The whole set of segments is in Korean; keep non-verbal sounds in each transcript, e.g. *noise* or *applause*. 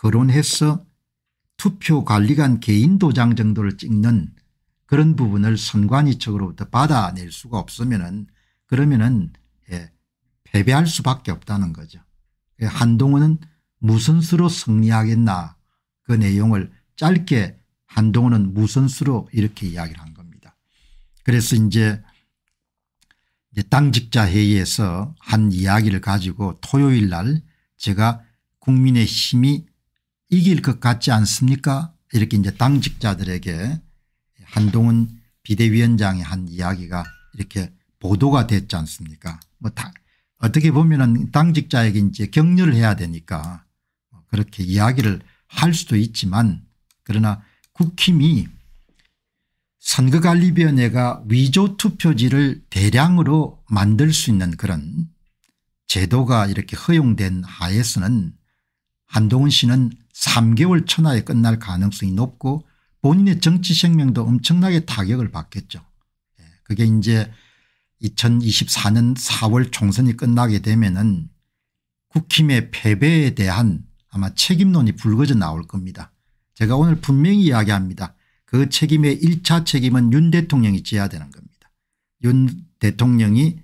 거론해서 투표관리관 개인도장 정도를 찍는 그런 부분을 선관위 측으로부터 받아낼 수가 없으면은 그러면은 예, 패배할 수밖에 없다는 거죠. 예, 한동훈은 무슨 수로 승리하겠나 그 내용을 짧게 한동훈은 무슨 수로 이렇게 이야기를 한 겁니다. 그래서 이제 당직자 회의에서 한 이야기를 가지고 토요일 날 제가 국민의힘이 이길 것 같지 않습니까 이렇게 이제 당직자들에게 한동훈 비대위원장의 한 이야기가 이렇게 보도가 됐지 않습니까 뭐 어떻게 보면 은 당직자에게 이제 격려를 해야 되니까 뭐 그렇게 이야기를 할 수도 있지만 그러나 국힘이 선거관리위원회가 위조투표지를 대량으로 만들 수 있는 그런 제도가 이렇게 허용된 하에서는 한동훈 씨는 3개월 천하에 끝날 가능성이 높고 본인의 정치 생명도 엄청나게 타격을 받겠죠. 예, 그게 이제 2024년 4월 총선이 끝나게 되면은 국힘의 패배에 대한 아마 책임론이 불거져 나올 겁니다. 제가 오늘 분명히 이야기합니다. 그 책임의 1차 책임은 윤 대통령이 져야 되는 겁니다. 윤 대통령이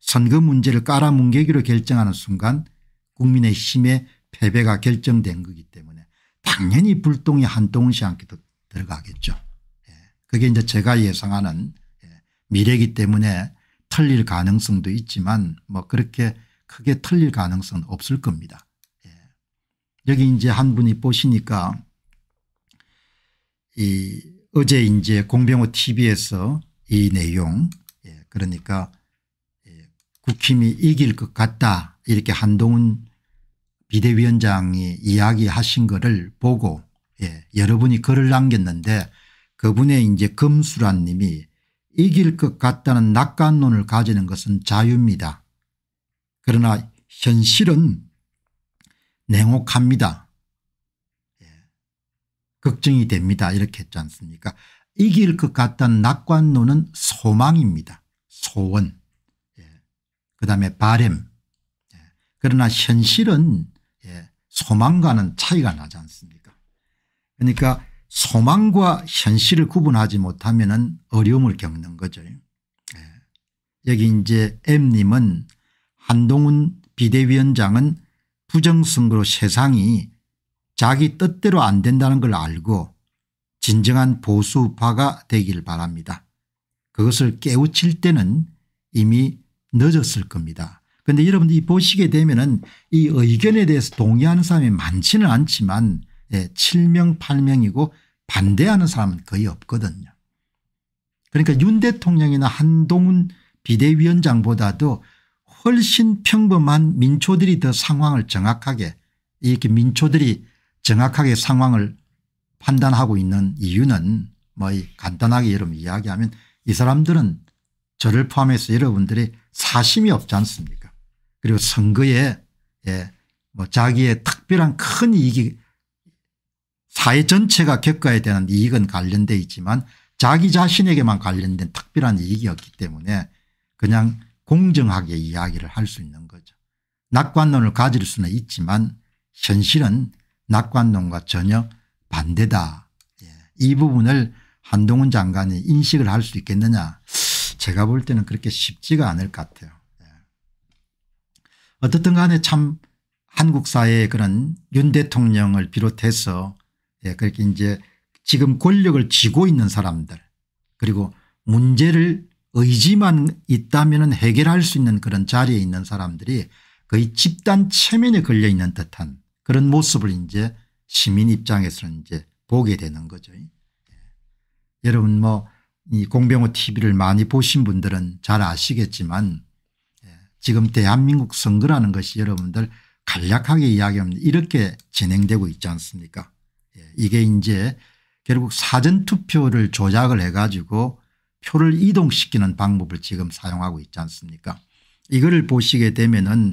선거 문제를 깔아뭉개기로 결정하는 순간 국민의 힘에 패배가 결정된 거기 때문에 당연히 불똥이 한 똥씩 함께 들어가겠죠. 예. 그게 이제 제가 예상하는 예, 미래이기 때문에 틀릴 가능성도 있지만 뭐 그렇게 크게 틀릴 가능성은 없을 겁니다. 예. 여기 이제 한 분이 보시니까 이 어제 이제 공병호 tv에서 이 내용 그러니까 국힘이 이길 것 같다 이렇게 한동훈 비대위원장이 이야기하신 거를 보고 예, 여러분이 글을 남겼는데 그분의 이제 금수란 님이 이길 것 같다는 낙관론을 가지는 것은 자유입니다. 그러나 현실은 냉혹합니다. 예, 걱정이 됩니다. 이렇게 했지 않습니까 이길 것 같다는 낙관론은 소망입니다. 소원 예. 그 다음에 바램 예, 그러나 현실은 소망과는 차이가 나지 않습니까 그러니까 소망과 현실을 구분하지 못하면 어려움을 겪는 거죠. 예. 여기 이제 M님은 한동훈 비대위원장은 부정선거로 세상이 자기 뜻대로 안 된다는 걸 알고 진정한 보수파가 되길 바랍니다. 그것을 깨우칠 때는 이미 늦었을 겁니다. 그런데 여러분들이 보시게 되면은 이 의견에 대해서 동의하는 사람이 많지는 않지만 예, 7명 8명이고 반대하는 사람은 거의 없거든요. 그러니까 윤 대통령이나 한동훈 비대위원장보다도 훨씬 평범한 민초들이 더 상황을 정확하게 이렇게 민초들이 정확하게 상황을 판단하고 있는 이유는 뭐 간단하게 여러분 이야기하면 이 사람들은 저를 포함해서 여러분들의 사심이 없지 않습니까 그리고 선거에 예, 뭐 자기의 특별한 큰 이익이 사회 전체가 겪어야 되는 이익은 관련돼 있지만 자기 자신에게만 관련된 특별한 이익이었기 때문에 그냥 공정하게 이야기를 할 수 있는 거죠. 낙관론을 가질 수는 있지만 현실은 낙관론과 전혀 반대다. 예. 이 부분을 한동훈 장관이 인식을 할 수 있겠느냐 제가 볼 때는 그렇게 쉽지가 않을 것 같아요. 어떻든 간에 참 한국 사회의 그런 윤 대통령을 비롯해서 예, 그렇게 이제 지금 권력을 쥐고 있는 사람들 그리고 문제를 의지만 있다면 해결할 수 있는 그런 자리에 있는 사람들이 거의 집단 체면에 걸려 있는 듯한 그런 모습을 이제 시민 입장에서는 이제 보게 되는 거죠. 예. 여러분 뭐 이 공병호 tv를 많이 보신 분들은 잘 아시겠지만 지금 대한민국 선거라는 것이 여러분들 간략하게 이야기하면 이렇게 진행되고 있지 않습니까 예, 이게 이제 결국 사전투표를 조작을 해 가지고 표를 이동시키는 방법을 지금 사용하고 있지 않습니까 이거를 보시게 되면은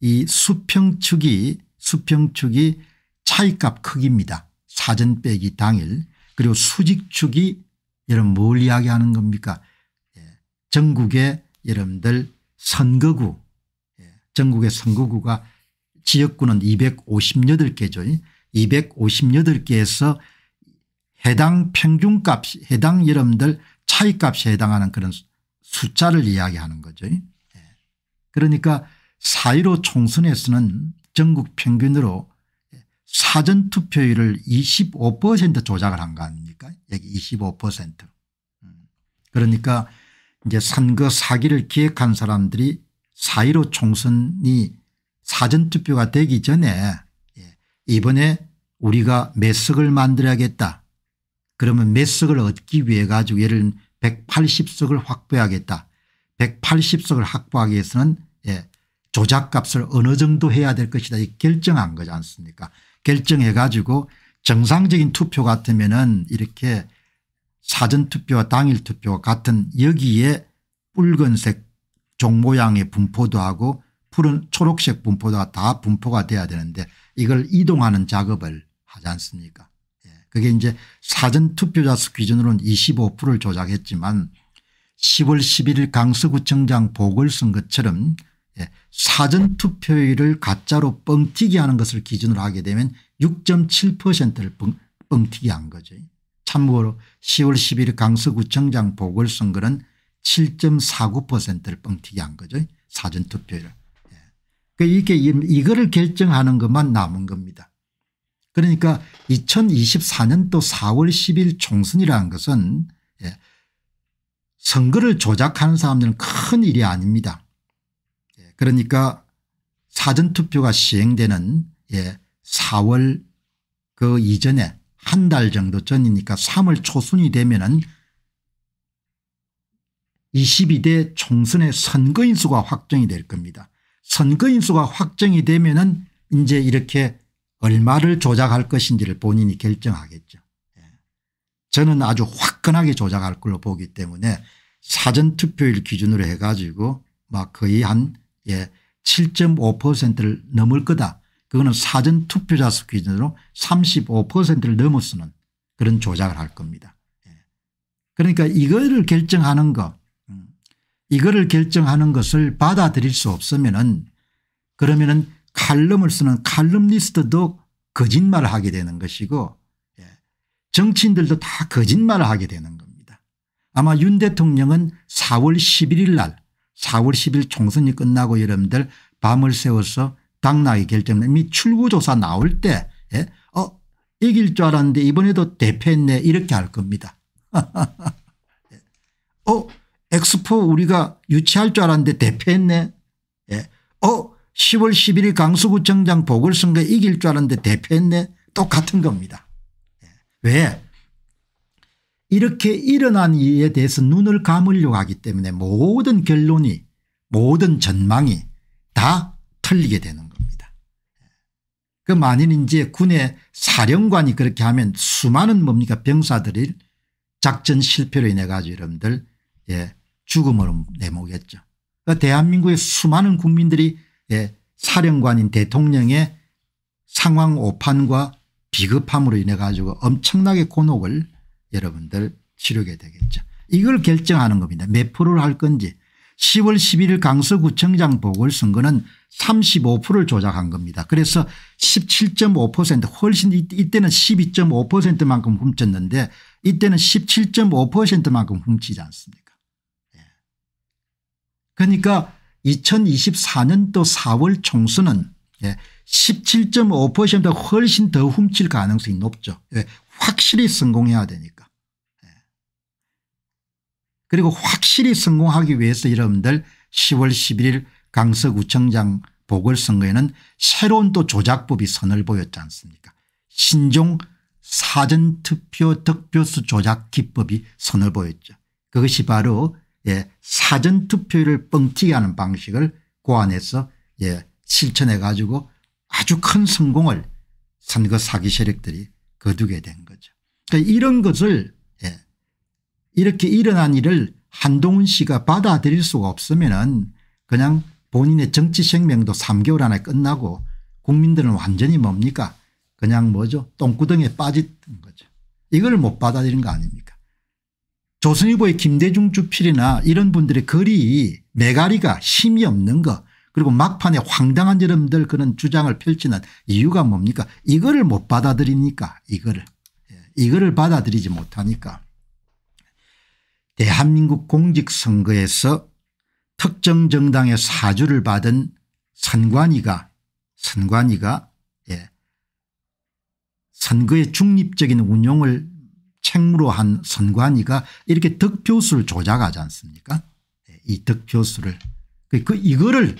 이 수평축이 수평축이 차이값 크기입니다. 사전 빼기 당일 그리고 수직축이 여러분 뭘 이야기하는 겁니까 예, 전국의 여러분들 선거구 예. 전국의 선거구가 지역구는 258개죠. 258개에서 해당 평균값 해당 여러분들 차이값에 해당하는 그런 숫자를 이야기하는 거죠. 예. 그러니까 4.15 총선에서는 전국 평균으로 사전투표율을 25% 조작을 한 거 아닙니까 여기 25% 음. 그러니까 이제 선거 사기를 기획한 사람들이 4.15 총선이 사전투표가 되기 전에 예, 이번에 우리가 매 석을 만들어야겠다. 그러면 매 석을 얻기 위해 가지고 예를 180석을 확보해야겠다. 180석을 확보하기 위해서는 예, 조작값을 어느 정도 해야 될 것이다 결정한 거지 않습니까 결정해 가지고 정상적인 투표 같으면 은 이렇게 사전투표와 당일투표와 같은 여기에 붉은색 종 모양의 분포도 하고 푸른 초록색 분포도가 다 분포가 돼야 되는데 이걸 이동하는 작업을 하지 않습니까 예. 그게 이제 사전투표자 수 기준으로는 25%를 조작했지만 10월 11일 강서구청장 복을 쓴 것처럼 예. 사전투표율을 가짜로 뻥튀기 하는 것을 기준으로 하게 되면 6.7%를 뻥튀기 한 거죠. 참고로 10월 1 0일 강서구청장 보궐선거는 7.49%를 뻥튀기 한 거죠. 사전투표율. 예. 그러니까 이게 이거를 결정하는 것만 남은 겁니다. 그러니까 2024년도 4월 10일 총선이라는 것은 예. 선거를 조작하는 사람들은 큰 일이 아닙니다. 예. 그러니까 사전투표가 시행되는 4월 예, 그 이전에 한달 정도 전이니까 3월 초순이 되면 은 22대 총선의 선거인수가 확정이 될 겁니다. 선거인수가 확정이 되면 은 이제 이렇게 얼마를 조작할 것인지를 본인이 결정하겠죠. 예. 저는 아주 화끈하게 조작할 걸로 보기 때문에 사전투표일 기준으로 해가지고 막 거의 한 7.5%를 예, 넘을 거다 그거는 사전 투표자 수 기준으로 35%를 넘어서는 그런 조작을 할 겁니다. 예. 그러니까 이거를 결정하는 것 음, 이거를 결정하는 것을 받아들일 수 없으면은 그러면은 칼럼을 쓰는 칼럼니스트도 거짓말을 하게 되는 것이고 예, 정치인들도 다 거짓말을 하게 되는 겁니다. 아마 윤 대통령은 4월 11일 날 4월 10일 총선이 끝나고 여러분들 밤을 새워서 당락이 결정된 이 출구조사 나올 때 예? 어, 이길 줄 알았는데 이번에도 대패했네 이렇게 할 겁니다. *laughs* 예. 어 엑스포 우리가 유치할 줄 알았는데 대패했네. 예. 어 10월 11일 강서구청장 보궐선거 이길 줄 알았는데 대패했네. 똑같은 겁니다. 예. 왜 이렇게 일어난 이에 대해서 눈을 감으려고 하기 때문에 모든 결론이 모든 전망이 다 틀리게 되는 그 만일 이제 군의 사령관이 그렇게 하면 수많은 뭡니까 병사들이 작전 실패로 인해 가지고 여러분들 예 죽음으로 내모겠죠. 그 대한민국의 수많은 국민들이 예 사령관인 대통령의 상황 오판과 비겁함으로 인해 가지고 엄청나게 곤혹을 여러분들 치르게 되겠죠. 이걸 결정하는 겁니다. 몇 프로를 할 건지 10월 11일 강서구청장 보궐선거는 35%를 조작한 겁니다. 그래서 17.5% 훨씬 이때는 12.5%만큼 훔쳤는데 이때는 17.5%만큼 훔치지 않습니까 예. 그러니까 2024년도 4월 총선은 1 7 5 훨씬 더 훔칠 가능성이 높죠. 예. 확실히 성공해야 되니까. 그리고 확실히 성공하기 위해서 여러분들 10월 11일 강서구청장 보궐선거에는 새로운 또 조작법이 선을 보였지 않습니까 신종 사전투표 득표수 조작 기법이 선을 보였죠. 그것이 바로 예, 사전투표를 뻥튀기 하는 방식을 고안해서 예, 실천해 가지고 아주 큰 성공을 선거 사기 세력들이 거두게 된 거죠. 그러니까 이런 것을 이렇게 일어난 일을 한동훈 씨가 받아들일 수가 없으면 그냥 본인의 정치 생명도 3개월 안에 끝나고 국민들은 완전히 뭡니까 그냥 뭐죠 똥구덩이에 빠졌던 거죠. 이걸 못 받아들인 거 아닙니까 조선일보의 김대중 주필이나 이런 분들의 글이 메가리가 힘이 없는 거 그리고 막판에 황당한 여러분들 그런 주장을 펼치는 이유가 뭡니까 이거를 못 받아들이니까 이거를 예, 이거를 받아들이지 못하니까 대한민국 공직선거에서 특정 정당의 사주를 받은 선관위가 선관위가 예, 선거의 중립적인 운용을 책무로 한 선관위가 이렇게 득표수를 조작하지 않습니까 예, 이 득표수를 그, 그 이거를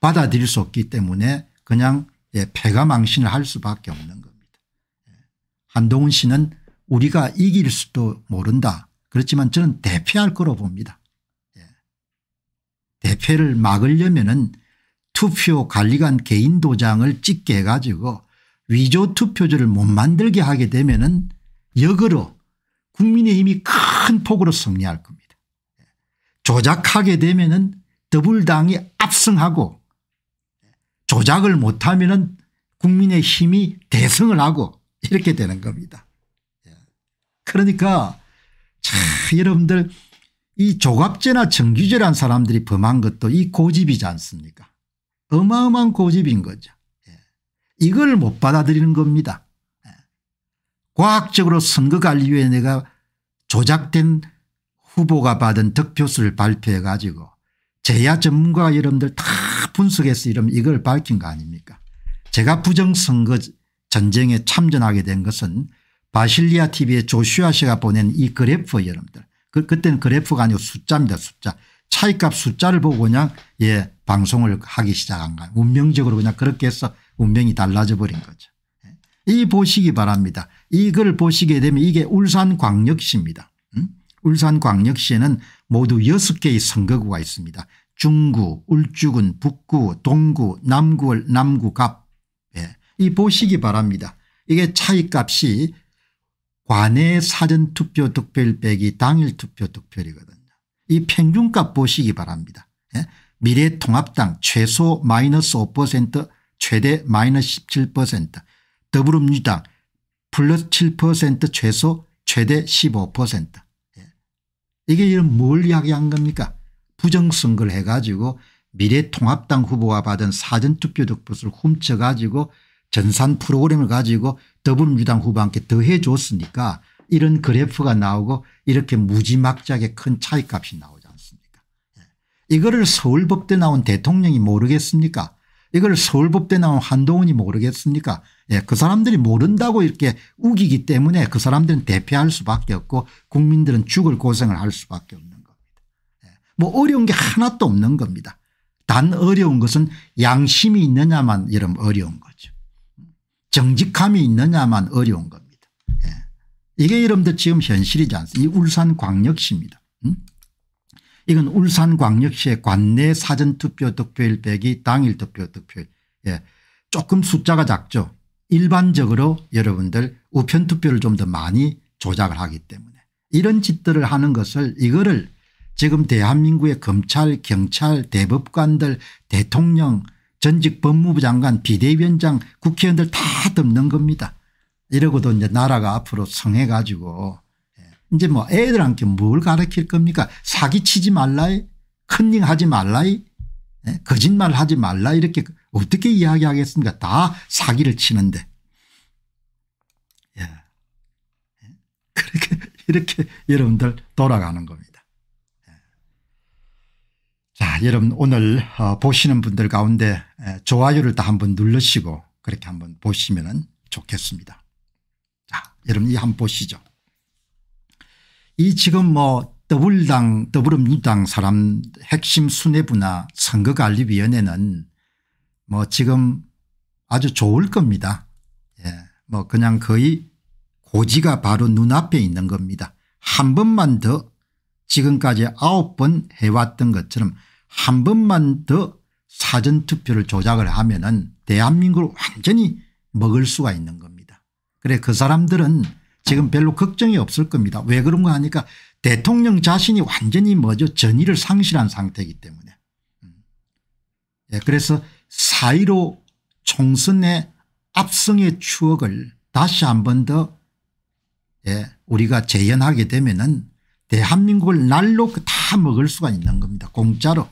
받아들일 수 없기 때문에 그냥 예, 패가망신을 할 수밖에 없는 겁니다. 예, 한동훈 씨는 우리가 이길 수도 모른다 그렇지만 저는 대패할 거로 봅니다. 예. 대패를 막으려면 은 투표 관리관 개인 도장을 찍게 해가지고 위조 투표지를 못 만들게 하게 되면 은 역으로 국민의힘이 큰 폭으로 승리할 겁니다. 예. 조작하게 되면 은 더불당이 압승하고 조작을 못하면 은 국민의힘이 대승을 하고 이렇게 되는 겁니다. 예. 그러니까 자 여러분들 이 조갑제나 정규제란 사람들이 범한 것도 이 고집이지 않습니까 어마어마한 고집인 거죠. 예. 이걸 못 받아들이는 겁니다. 예. 과학적으로 선거관리위원회가 조작된 후보가 받은 득표수를 발표해 가지고 제야 전문가 여러분들 다 분석해서 이러 이걸 밝힌 거 아닙니까 제가 부정선거 전쟁에 참전하게 된 것은 바실리아 tv의 조슈아 씨가 보낸 이 그래프 여러분들 그, 그때는 그래프가 아니고 숫자입니다 숫자 차이값 숫자를 보고 그냥 예 방송을 하기 시작한 거예요 운명적으로 그냥 그렇게 해서 운명이 달라져 버린 거죠 예. 이 보시기 바랍니다 이걸 보시게 되면 이게 울산광역시입니다 음? 울산광역시에는 모두 6개의 선거구가 있습니다 중구 울주군 북구 동구 남구 남구갑 예. 이 보시기 바랍니다 이게 차이값이 관내 사전투표 득표율 빼기 당일 투표 득표율이거든요. 이 평균값 보시기 바랍니다. 예? 미래통합당 최소 마이너스 5% 최대 마이너스 17% 더불어민주당 플러스 7% 최소 최대 15% 예. 이게 이런 뭘 이야기한 겁니까 부정선거를 해가지고 미래통합당 후보가 받은 사전투표 득표수를 훔쳐가지고 전산 프로그램을 가지고 더불어민주당 후보한테 더해 줬으니까 이런 그래프가 나오고 이렇게 무지막지하게 큰 차이값이 나오지 않습니까 예. 이거를 서울법대 나온 대통령이 모르겠습니까 이걸 서울법대 나온 한동훈이 모르겠습니까 예, 그 사람들이 모른다고 이렇게 우기기 때문에 그 사람들은 대표할 수밖에 없고 국민들은 죽을 고생을 할 수밖에 없는 겁니다 예, 뭐 어려운 게 하나도 없는 겁니다 단 어려운 것은 양심이 있느냐만 이런 어려운 거죠 정직함이 있느냐만 어려운 겁니다. 예. 이게 여러분들 지금 현실이지 않습니까? 이 울산광역시입니다. 음? 이건 울산광역시의 관내 사전투표 득표일 빼기 당일 투표 득표일. 예. 조금 숫자가 작죠. 일반적으로 여러분들 우편투표를 좀 더 많이 조작을 하기 때문에 이런 짓들을 하는 것을 이거를 지금 대한민국의 검찰 경찰 대법관들 대통령 전직 법무부 장관 비대위원장 국회의원들 다 덮는 겁니다. 이러고도 이제 나라가 앞으로 성해 가지고 예. 이제 뭐 애들한테 뭘 가르칠 겁니까 사기치지 말라이 컨닝하지 말라이 예. 거짓말하지 말라 이렇게 어떻게 이야기하겠습니까 다 사기를 치는데 예. 예. 그렇게 이렇게 여러분들 돌아가는 겁니다. 자, 여러분 오늘 어, 보시는 분들 가운데 좋아요를 다 한번 눌러시고 그렇게 한번 보시면 좋겠습니다. 자, 여러분 이 한 번 보시죠. 이 지금 뭐 더불당 더불어민주당 사람 핵심 수뇌부나 선거관리위원회는 뭐 지금 아주 좋을 겁니다. 예, 뭐 그냥 거의 고지가 바로 눈앞에 있는 겁니다. 한 번만 더 지금까지 아홉 번 해왔던 것처럼 한 번만 더 사전투표를 조작을 하면 은 대한민국을 완전히 먹을 수가 있는 겁니다. 그래 그 사람들은 지금 별로 걱정이 없을 겁니다. 왜 그런가 하니까 대통령 자신이 완전히 뭐죠 전의를 상실한 상태이기 때문에 음. 예, 그래서 사1로 총선의 압승의 추억을 다시 한 번 더 예, 우리가 재현하게 되면 은 대한민국을 날로 다 먹을 수가 있는 겁니다. 공짜로.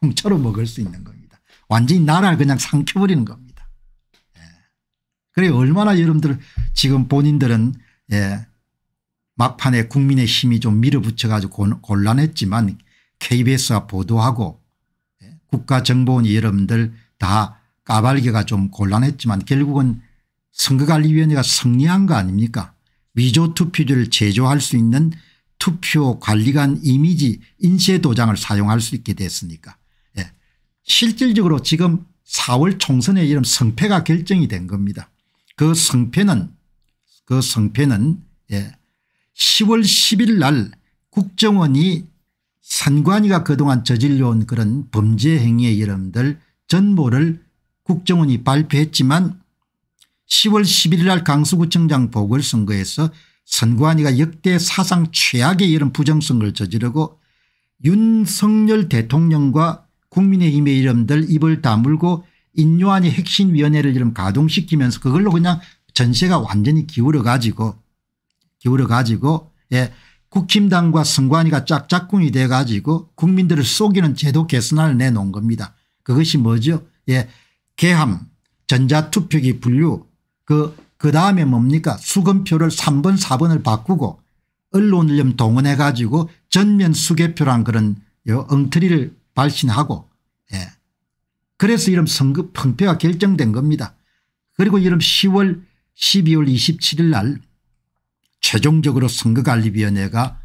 꿈처로 먹을 수 있는 겁니다. 완전히 나라를 그냥 삼켜버리는 겁니다. 예. 그래 얼마나 여러분들 지금 본인들은 예. 막판에 국민의 힘이 좀 밀어붙여 가지고 곤란했지만 KBS가 보도하고 예. 국가정보원이 여러분들 다 까발기가 좀 곤란했지만 결국은 선거관리위원회가 승리한 거 아닙니까 위조 투표를 제조할 수 있는 투표 관리관 이미지 인쇄 도장을 사용할 수 있게 됐으니까 실질적으로 지금 4월 총선에 이름 성패가 결정이 된 겁니다. 그 성패는 그 성패는 예 10월 10일 날 국정원이 선관위가 그동안 저질러온 그런 범죄 행위의 이름들 전보를 국정원이 발표했지만 10월 11일 날 강서구청장 보궐선거에서 선관위가 역대 사상 최악의 이런 부정선거를 저지르고 윤석열 대통령과 국민의힘의 이름들 입을 다물고 인요한의 핵심위원회를 이름 가동시키면서 그걸로 그냥 전세가 완전히 기울어 가지고 기울어 가지고 예 국힘당과 선관위가 짝짝꿍이 돼 가지고 국민들을 속이는 제도 개선안을 내놓은 겁니다. 그것이 뭐죠 예 개함 전자투표기 분류 그 그다음에 뭡니까 수검표를 3번 4번을 바꾸고 언론을 좀 동원해 가지고 전면 수개표란 그런 엉터리를 발신하고 예. 그래서 이런 선거 평패가 결정된 겁니다. 그리고 이런 10월 12월 27일 날 최종적으로 선거관리위원회가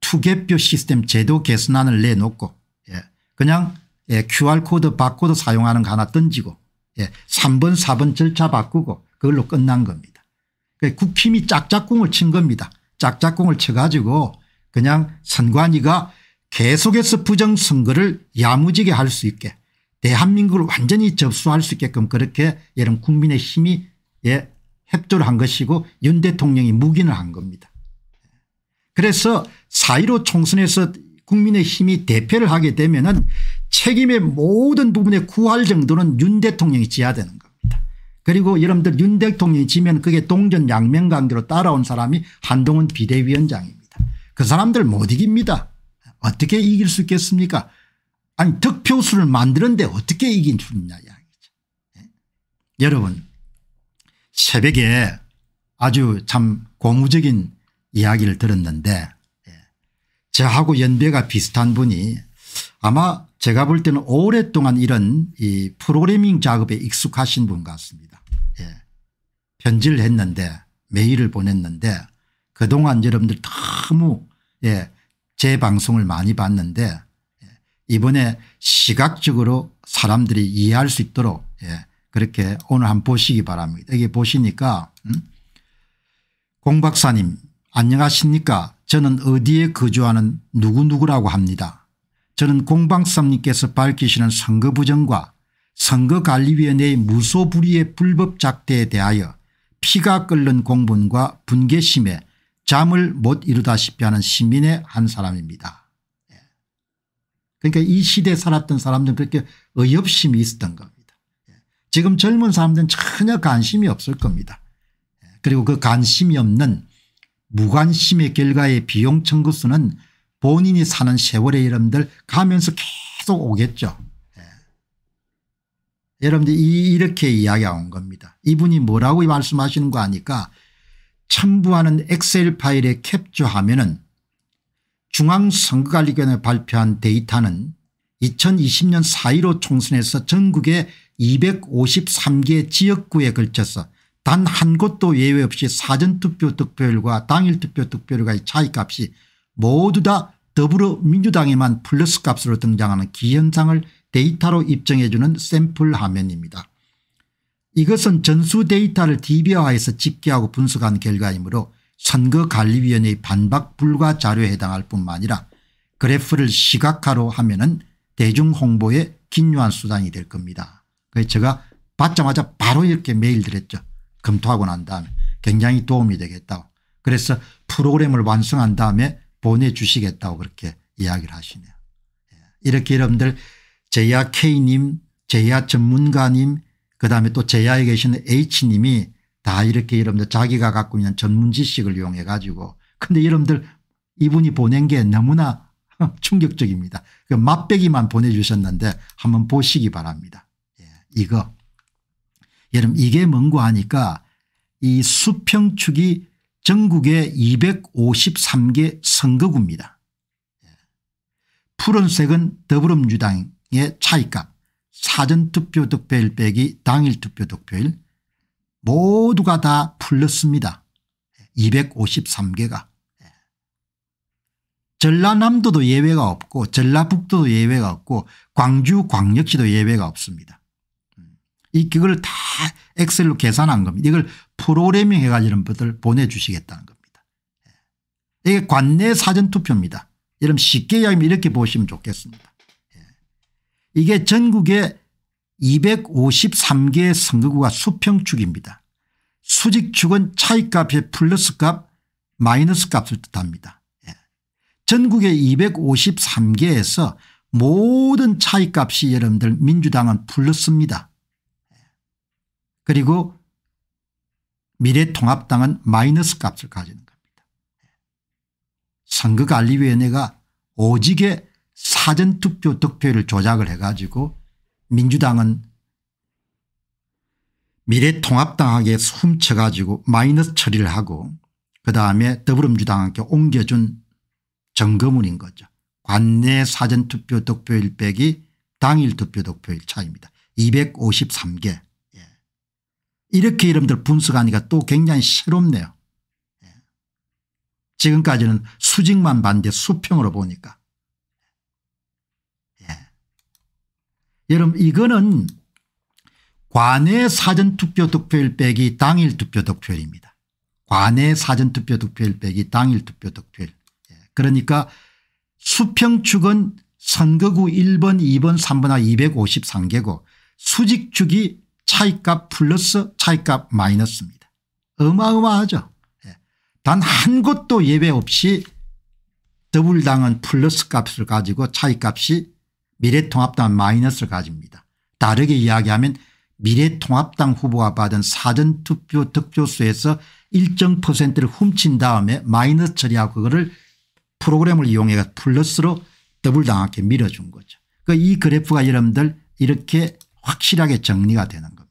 투개표 시스템 제도 개선안을 내놓고 예. 그냥 예. QR코드 바코드 사용하는 거 하나 던지고 예. 3번 4번 절차 바꾸고 그걸로 끝난 겁니다. 그 국힘이 짝짝꿍을 친 겁니다. 짝짝꿍을 쳐가지고 그냥 선관위가 계속해서 부정선거를 야무지게 할 수 있게 대한민국을 완전히 접수할 수 있게끔 그렇게 여러분 국민의 힘이 예, 협조를 한 것이고 윤 대통령이 묵인을 한 겁니다. 그래서 4.15 총선에서 국민의 힘이 대표를 하게 되면 은 책임의 모든 부분에 구할 정도는 윤 대통령이 지어야 되는 겁니다. 그리고 여러분들 윤 대통령이 지면 그게 동전 양면관계로 따라온 사람이 한동훈 비대위원장입니다. 그 사람들 못 이깁니다. 어떻게 이길 수 있겠습니까? 아니 득표수를 만드는데 어떻게 이긴 줄이냐 이야기죠. 네? 여러분 새벽에 아주 참 고무적인 이야기를 들었는데 예. 저하고 연배가 비슷한 분이 아마 제가 볼 때는 오랫동안 이런 이 프로그래밍 작업에 익숙하신 분 같습니다. 예. 편지를 했는데 메일을 보냈는데 그동안 여러분들 너무 예. 제 방송을 많이 봤는데 예, 이번에 시각적으로 사람들이 이해할 수 있도록 예, 그렇게 오늘 한번 보시기 바랍니다. 여기 보시니까 음? 공 박사님 안녕하십니까 저는 어디에 거주하는 누구누구라고 합니다. 저는 공 박사님께서 밝히시는 선거 부정과 선거관리위원회의 무소불위의 불법 작대에 대하여 피가 끓는 공분과 분개심에 잠을 못 이루다시피 하는 시민의 한 사람입니다. 예. 그러니까 이 시대에 살았던 사람들은 그렇게 의협심이 있었던 겁니다. 예. 지금 젊은 사람들은 전혀 관심이 없을 겁니다. 예. 그리고 그 관심이 없는 무관심의 결과의 비용 청구수는 본인이 사는 세월의 여러분들 가면서 계속 오겠죠. 여러분들 이렇게 이야기한 겁니다. 이분이 뭐라고 말씀하시는 거 아니까 첨부하는 엑셀 파일에 캡처하면 중앙선거관리위원회 발표한 데이터는 2020년 4.15 총선에서 전국의 253개 지역구에 걸쳐서 단 한 곳도 예외 없이 사전투표 득표율과 당일투표 득표율과의 차이값이 모두 다 더불어민주당에만 플러스값으로 등장하는 기현상을 데이터로 입증해 주는 샘플 화면입니다. 이것은 전수 데이터를 DB화해서 집계하고 분석한 결과이므로 선거관리위원회의 반박 불과 자료에 해당할 뿐만 아니라 그래프를 시각화로 하면 은대중홍보에 긴요한 수단이 될 겁니다. 그래서 제가 받자마자 바로 이렇게 메일 드렸죠. 검토하고 난 다음에 굉장히 도움이 되겠다고. 그래서 프로그램을 완성한 다음에 보내주시겠다고 그렇게 이야기를 하시네요. 예. 이렇게 여러분들 제야 K님, 제야 전문가님, 그다음에 또 제야에 계시는 H님이 다 이렇게 여러분들 자기가 갖고 있는 전문 지식을 이용해 가지고 근데 여러분들 이분이 보낸 게 너무나 *laughs* 충격적입니다. 그 맛배기만 보내주셨는데 한번 보시기 바랍니다. 예, 이거. 여러분 이게 뭔고 하니까 이 수평축이 전국의 253개 선거구입니다. 예. 푸른색은 더불어민주당의 차이값 사전투표 득표일 빼기 당일투표 득표일 모두가 다 풀렸습니다. 253개가. 전라남도도 예외가 없고 전라북도도 예외가 없고 광주 광역시도 예외가 없습니다. 이 그걸 다 엑셀로 계산한 겁니다. 이걸 프로그래밍 해가지고 분들 보내주시겠다는 겁니다. 이게 관내 사전투표입니다. 여러분 쉽게 이야기하면 이렇게 보시면 좋겠습니다. 이게 전국의 253개의 선거구가 수평축입니다. 수직축은 차익값의 플러스값 마이너스값을 뜻합니다. 예. 전국의 253개에서 모든 차익값이 여러분들 민주당은 플러스입니다. 예. 그리고 미래통합당은 마이너스 값을 가지는 겁니다. 예. 선거관리위원회가 오직의 사전투표 득표율을 조작을 해 가지고 민주당은 미래통합당에게 훔쳐 가지고 마이너스 처리를 하고 그다음에 더불어민주당한테 옮겨준 점거문인 거죠. 관내 사전투표 득표율 빼기 당일 투표 득표율 차입니다. 253개. 예. 이렇게 이름들 분석하니까 또 굉장히 새롭네요. 예. 지금까지는 수직만 봤는데 수평으로 보니까 여러분 이거는 관외 사전투표 득표율 빼기 당일 투표 득표율입니다. 관내 사전투표 득표율 빼기 당일 투표 득표율. 예, 그러니까 수평축은 선거구 1번 2번 3번아 253개고 수직축이 차이값 플러스 차이값 마이너스입니다. 어마어마하죠. 예, 단한 곳도 예외 없이 더블당은 플러스 값을 가지고 차이값이 미래통합당 마이너스를 가집니다. 다르게 이야기하면 미래통합당 후보가 받은 사전투표 득표수에서 일정 퍼센트를 훔친 다음에 마이너스 처리하고 그거를 프로그램을 이용해 서 플러스로 더블당하게 밀어준 거죠. 그 이 그래프가 여러분들 이렇게 확실하게 정리가 되는 겁니다.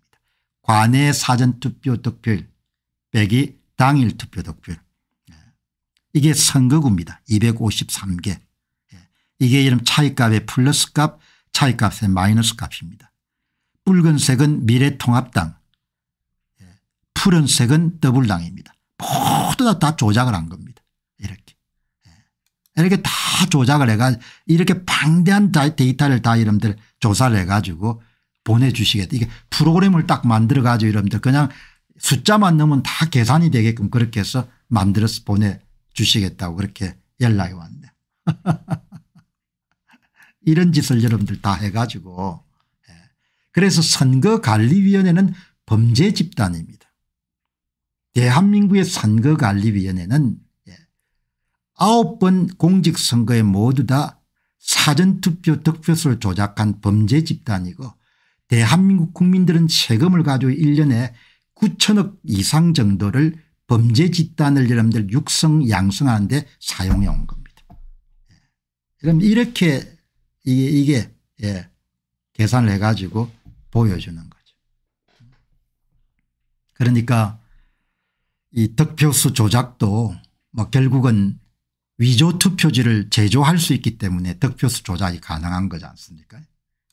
관내 사전투표 득표율 빼기 당일 투표 득표율 예. 이게 선거구입니다. 253개 이게 이름 차이값의 플러스 값 차이값의 마이너스 값입니다. 붉은색은 미래통합당 예, 푸른색은 더블당입니다. 모두 다, 다 조작을 한 겁니다. 이렇게. 예. 이렇게 다 조작을 해가 이렇게 방대한 데이터를 다 여러분들 조사를 해가지고 보내주시겠다. 이게 프로그램을 딱 만들어가지고 여러분들 그냥 숫자만 넣으면 다 계산이 되게끔 그렇게 해서 만들어서 보내주시겠다고 그렇게 연락이 왔네. *laughs* 이런 짓을 여러분들 다 해가지고 예. 그래서 선거관리위원회는 범죄 집단입니다. 대한민국의 선거관리위원회는 예. 아홉 번 공직선거에 모두 다 사전투표 득표수를 조작한 범죄 집단이고 대한민국 국민들은 세금을 가지고 1년에 9천억 이상 정도를 범죄 집단을 여러분들 육성 양성하는 데 사용해 온 겁니다. 예. 그럼 이렇게 이게 이게 예, 계산을 해가지고 보여주는 거죠. 그러니까 이 득표수 조작도 뭐 결국은 위조 투표지를 제조할 수 있기 때문에 득표수 조작이 가능한 거지 않습니까?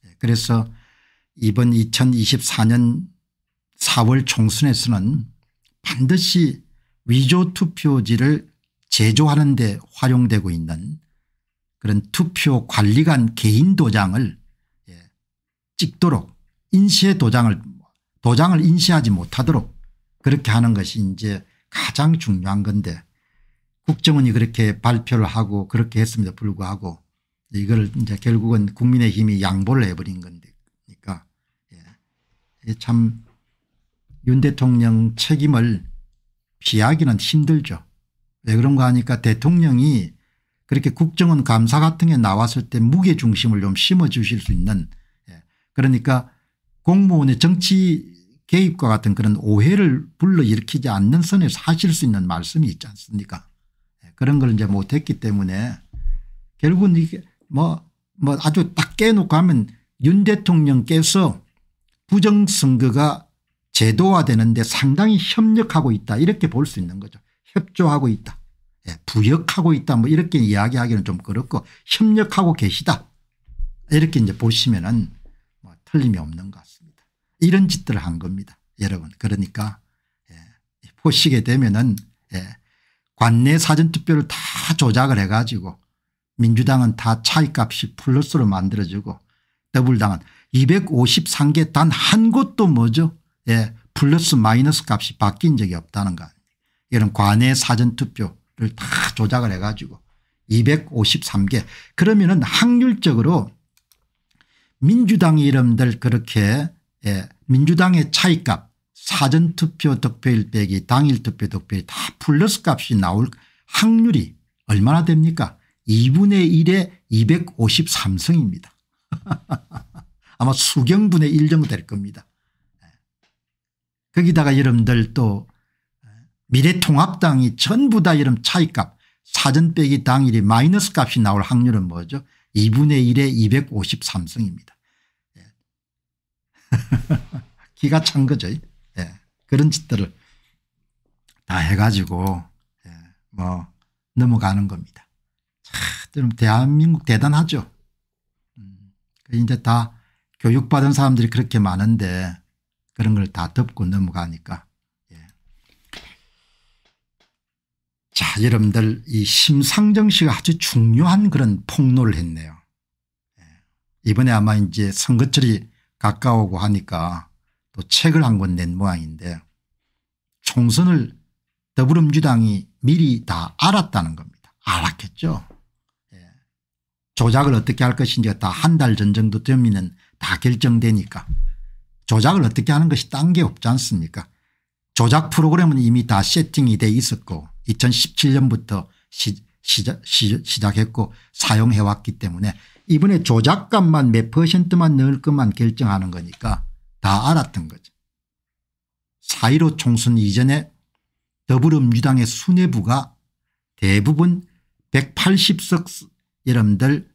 예, 그래서 이번 2024년 4월 총선에서는 반드시 위조 투표지를 제조하는 데 활용되고 있는 그런 투표 관리관 개인 도장을 예, 찍도록 인쇄 도장을 도장을 인쇄하지 못하도록 그렇게 하는 것이 이제 가장 중요한 건데 국정원이 그렇게 발표를 하고 그렇게 했음에도 불구하고 이걸 이제 결국은 국민의힘이 양보를 해버린 건데니까 예. 참윤 대통령 책임을 피하기는 힘들죠. 왜 그런가 하니까 대통령이 그렇게 국정원 감사 같은 게 나왔을 때 무게중심을 좀 심어 주실 수 있는 예. 그러니까 공무원의 정치 개입과 같은 그런 오해를 불러일으키지 않는 선에서 하실 수 있는 말씀이 있지 않습니까 예, 그런 걸 이제 못했기 때문에 결국은 이게 뭐, 뭐 아주 딱 깨놓고 하면 윤 대통령께서 부정선거가 제도화되는데 상당히 협력하고 있다 이렇게 볼 수 있는 거죠. 협조하고 있다. 예, 부역하고 있다 뭐 이렇게 이야기하기는 좀 그렇고 협력하고 계시다 이렇게 이제 보시면은 뭐 틀림이 없는 것 같습니다. 이런 짓들을 한 겁니다. 여러분 그러니까 예, 보시게 되면은 예, 관내 사전투표를 다 조작을 해가지고 민주당은 다 차이값이 플러스로 만들어지고 더불당은 253개 단 한 곳도 뭐죠 예, 플러스 마이너스 값이 바뀐 적이 없다는 것 이런 관내 사전투표 다 조작을 해가지고 253개 그러면은 확률적으로 민주당 이름들 그렇게 예, 민주당의 차이값 사전투표 득표일 빼기 당일투표 득표일 다 플러스 값이 나올 확률이 얼마나 됩니까 2분의 1에 2 5 3승입니다 아마 수경분의 1 정도 될 겁니다. 예. 거기다가 여러분들 또 미래통합당이 전부 다 이런 차이값 사전 빼기 당일이 마이너스 값이 나올 확률은 뭐죠 2분의 1에 253승입니다. 예. *laughs* 기가 찬 거죠. 예. 그런 짓들을 다 해가지고 예. 뭐 넘어가는 겁니다. 참 대한민국 대단하죠. 음. 그 이제 다 교육받은 사람들이 그렇게 많은데 그런 걸 다 덮고 넘어가니까 자 여러분들 이 심상정 씨가 아주 중요한 그런 폭로를 했네요. 예. 이번에 아마 이제 선거철이 가까우고 하니까 또 책을 한 권 낸 모양인데 총선을 더불어민주당이 미리 다 알았다는 겁니다. 알았겠죠. 예. 조작을 어떻게 할것인지다한 달 전 정도 되면 다 결정되니까 조작을 어떻게 하는 것이 딴 게 없지 않습니까 조작 프로그램은 이미 다 세팅이 돼 있었고 2017년부터 시, 시작, 시작했고 사용해왔기 때문에 이번에 조작값만 몇 퍼센트만 넣을 것만 결정하는 거니까 다 알았던 거죠. 4.15 총선 이전에 더불어민주당의 수뇌부가 대부분 180석 여러분들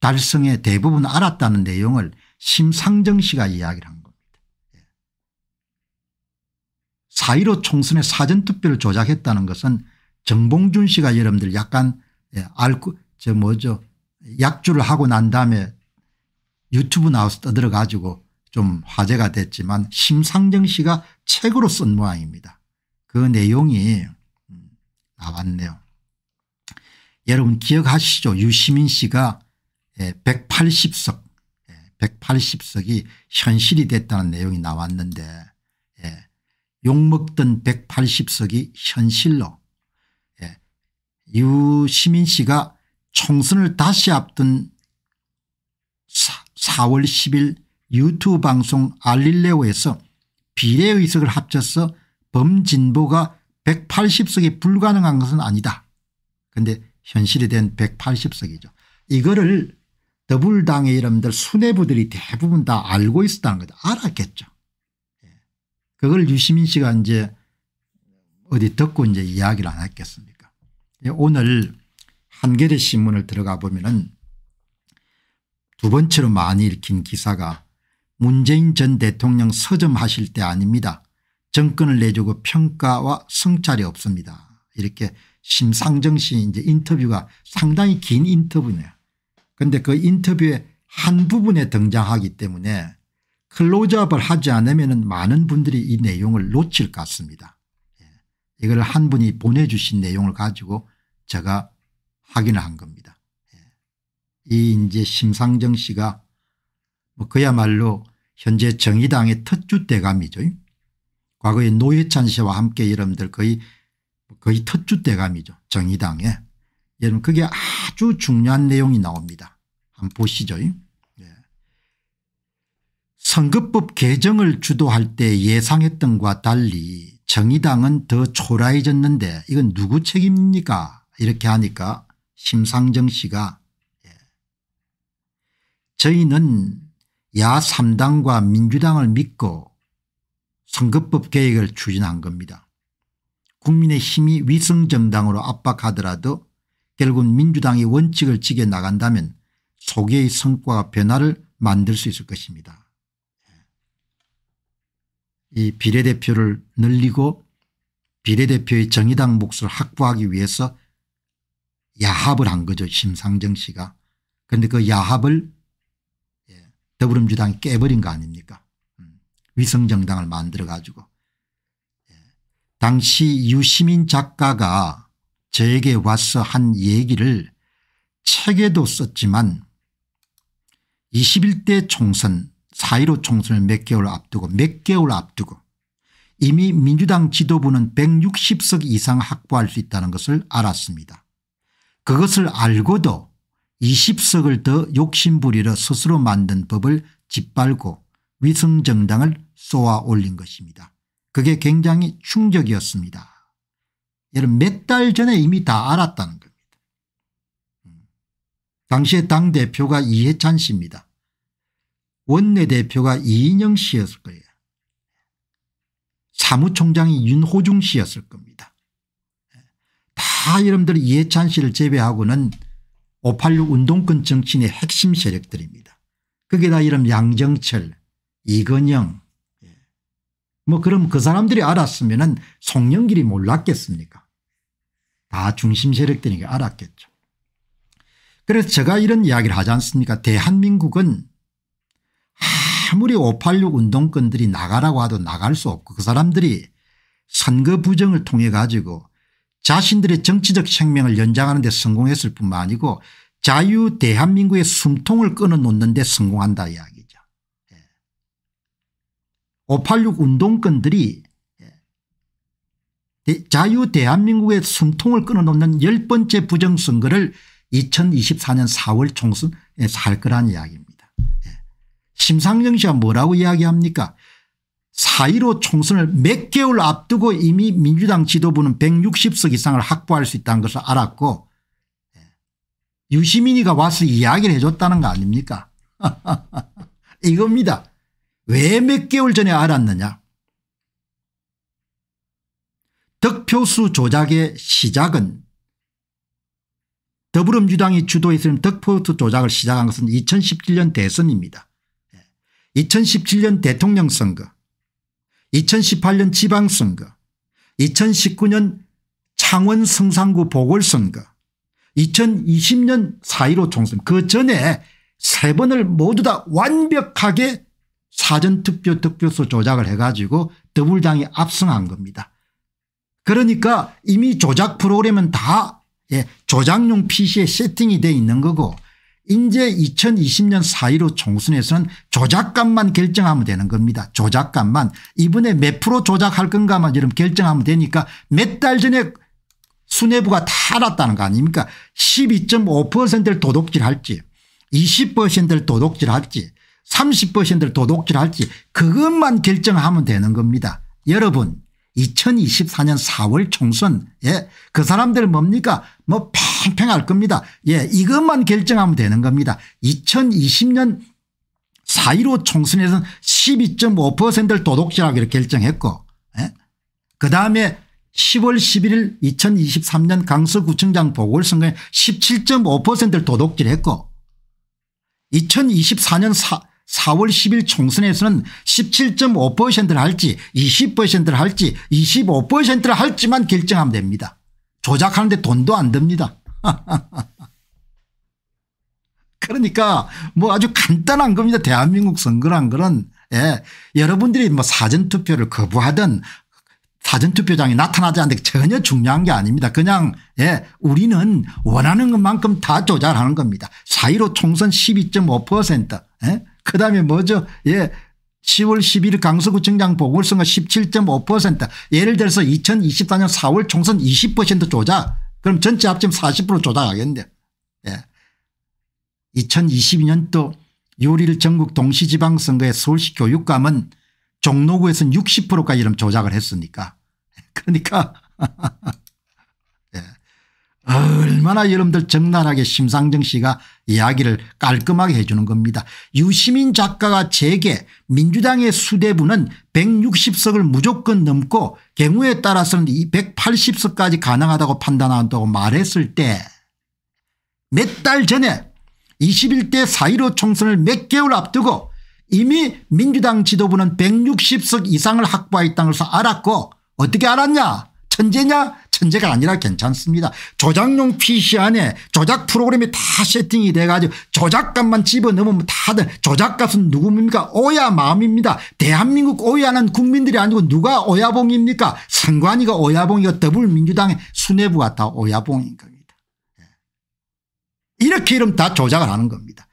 달성에 대부분 알았다는 내용을 심상정 씨가 이야기를 한 겁니다. 4.15 예. 총선의 사전투표를 조작했다는 것은 정봉준 씨가 여러분들 약간 예, 알고 저 뭐죠 약주를 하고 난 다음에 유튜브 나와서 떠들어 가지고 좀 화제가 됐지만 심상정 씨가 책으로 쓴 모양입니다. 그 내용이 음, 나왔네요. 여러분 기억하시죠 유시민 씨가 180석 예, 180석이 예, 현실이 됐다는 내용이 나왔는데 욕먹던 180석이 현실로 유 시민 씨가 총선을 다시 앞둔 4월 10일 유튜브 방송 알릴레오에서 비례의석을 합쳐서 범진보가 180석이 불가능한 것은 아니다. 그런데 현실이 된 180석이죠. 이거를 더불당의 이름들 수뇌부들이 대부분 다 알고 있었다는 거죠. 알았겠죠. 예. 그걸 유시민 씨가 이제 어디 듣고 이제 이야기를 안 했겠습니까 예, 오늘 한겨레 신문을 들어가 보면은 두 번째로 많이 읽힌 기사가 문재인 전 대통령 서점하실 때 아닙니다. 정권을 내주고 평가와 성찰이 없습니다. 이렇게 심상정 씨 이제 인터뷰가 상당히 긴 인터뷰네요. 그런데 그 인터뷰의 한 부분에 등장하기 때문에 클로즈업을 하지 않으면 많은 분들이 이 내용을 놓칠 것 같습니다. 예, 이걸 한 분이 보내주신 내용을 가지고 제가 확인을 한 겁니다. 예. 이 이제 심상정 씨가 뭐 그야말로 현재 정의당의 텃주대감이죠. 과거에 노회찬 씨와 함께 여러분들 거의 거의 텃주대감이죠. 정의당에. 여러분 그게 아주 중요한 내용이 나옵니다. 한번 보시죠. 예. 선거법 개정을 주도할 때 예상했던 것과 달리 정의당은 더 초라해졌는데 이건 누구 책임입니까 이렇게 하니까 심상정 씨가 예. 저희는 야3당과 민주당을 믿고 선거법 개혁을 추진한 겁니다. 국민의 힘이 위성정당으로 압박하더라도 결국 민주당이 원칙을 지켜 나간다면 소개의 성과와 변화를 만들 수 있을 것입니다. 예. 이 비례대표를 늘리고 비례대표의 정의당 몫을 확보하기 위해서 야합을 한 거죠 심상정 씨가. 그런데 그 야합을 예, 더불어민주당이 깨버린 거 아닙니까 음, 위성정당을 만들어 가지고. 예, 당시 유시민 작가가 저에게 와서 한 얘기를 책에도 썼지만 21대 총선 4.15 총선을 몇 개월 앞두고 몇 개월 앞두고 이미 민주당 지도부는 160석 이상 확보할 수 있다는 것을 알았습니다. 그것을 알고도 20석을 더 욕심부리러 스스로 만든 법을 짓밟고 위성정당을 쏘아 올린 것입니다. 그게 굉장히 충격이었습니다. 여러분 몇 달 전에 이미 다 알았다는 겁니다. 당시에 당대표가 이해찬 씨입니다. 원내대표가 이인영 씨였을 거예요. 사무총장이 윤호중 씨였을 겁니다. 다 여러분들 이해찬 씨를 제외하고는 586 운동권 정치인의 핵심 세력들입니다. 거기다 이름 양정철 이건영 예. 뭐 그럼 그 사람들이 알았으면 은 송영길이 몰랐겠습니까 다 중심 세력들이 알았겠죠. 그래서 제가 이런 이야기를 하지 않습니까 대한민국은 아무리 586 운동권들이 나가라고 하도 나갈 수 없고 그 사람들이 선거 부정을 통해 가지고 자신들의 정치적 생명을 연장하는 데 성공했을 뿐만 아니고 자유 대한민국의 숨통을 끊어놓는 데 성공한다 이야기죠. 586 예. 운동권들이 예. 자유 대한민국의 숨통을 끊어놓는 열번째 부정선거를 2024년 4월 총선에서 할 거란 이야기입니다. 예. 심상정 씨가 뭐라고 이야기합니까 4.15 총선을 몇 개월 앞두고 이미 민주당 지도부는 160석 이상을 확보할 수 있다는 것을 알았고 예. 유시민이가 와서 이야기를 해줬다는 거 아닙니까 *laughs* 이겁니다. 왜 몇 개월 전에 알았느냐 득표수 조작의 시작은 더불어민주당이 주도했으면 득표수 조작을 시작한 것은 2017년 대선입니다. 2017년 예. 대통령 선거 2018년 지방선거, 2019년 창원 성산구 보궐선거, 2020년 4.15 총선 그 전에 세 번을 모두 다 완벽하게 사전투표 득표수 조작을 해가지고 더불당이 압승한 겁니다. 그러니까 이미 조작 프로그램은 다 예, 조작용 PC에 세팅이 돼 있는 거고 이제 2020년 4.15 총선에서는 조작감만 결정하면 되는 겁니다. 조작감만 이번에 몇 프로 조작할 건가만 이런 결정하면 되니까 몇 달 전에 수뇌부가 다 알았다는 거 아닙니까 12.5%를 도둑질할지 20%를 도둑질할지 30%를 도둑질할지 그것만 결정하면 되는 겁니다. 여러분 2024년 4월 총선에 그 사람들 뭡니까 뭐 팽팽할 겁니다. 예, 이것만 결정하면 되는 겁니다. 2020년 4.15 총선에서는 12.5%를 도둑질하기로 결정했고 예? 그다음에 10월 11일 2023년 강서구청장 보궐선거에 17.5%를 도둑질했고 2024년 4, 4월 10일 총선에서는 17.5%를 할지 20%를 할지 25%를 할지만 결정하면 됩니다. 조작하는데 돈도 안 듭니다. *laughs* 그러니까 뭐 아주 간단한 겁니다. 대한민국 선거란 거는 예, 여러분들이 뭐 사전투표를 거부하든 사전투표장이 나타나지 않는 데 전혀 중요한 게 아닙니다. 그냥 예, 우리는 원하는 것만큼 다 조절하는 겁니다. 4.15 총선 12.5% 예? 그다음에 뭐죠 예, 10월 11일 강서구청장 보궐선거 17.5% 예를 들어서 2024년 4월 총선 20% 조작 그럼 전체 합치면 40% 조작하겠는데 예. 2022년도 요리를 전국 동시지방선거에 서울시 교육감은 종로구에서는 60%까지 이런 조작을 했으니까 *laughs* 그러니까 *laughs* 예. 얼마나 여러분들 적나라하게 심상정 씨가 이야기를 깔끔하게 해주는 겁니다. 유시민 작가가 제게 민주당의 수대부는 160석을 무조건 넘고 경우에 따라서는 1 8 0석까지 가능하다고 판단한다고 말했을 때 몇 달 전에 21대 4.15 총선을 몇 개월 앞두고 이미 민주당 지도부는 160석 이상을 확보했다는 것을 알았고 어떻게 알았냐 천재냐 천재가 아니라 괜찮습니다. 조작용 PC 안에 조작 프로그램이 다 세팅이 돼가지고 조작값만 집어넣으면 다들 조작값은 누굽니까 오야 마음입니다. 대한민국 오야는 국민들이 아니고 누가 오야봉입니까 선관위가 오야봉이고 더불민주당의 수뇌부가 다 오야봉인 겁니다. 예. 이렇게 이러면 다 조작을 하는 겁니다.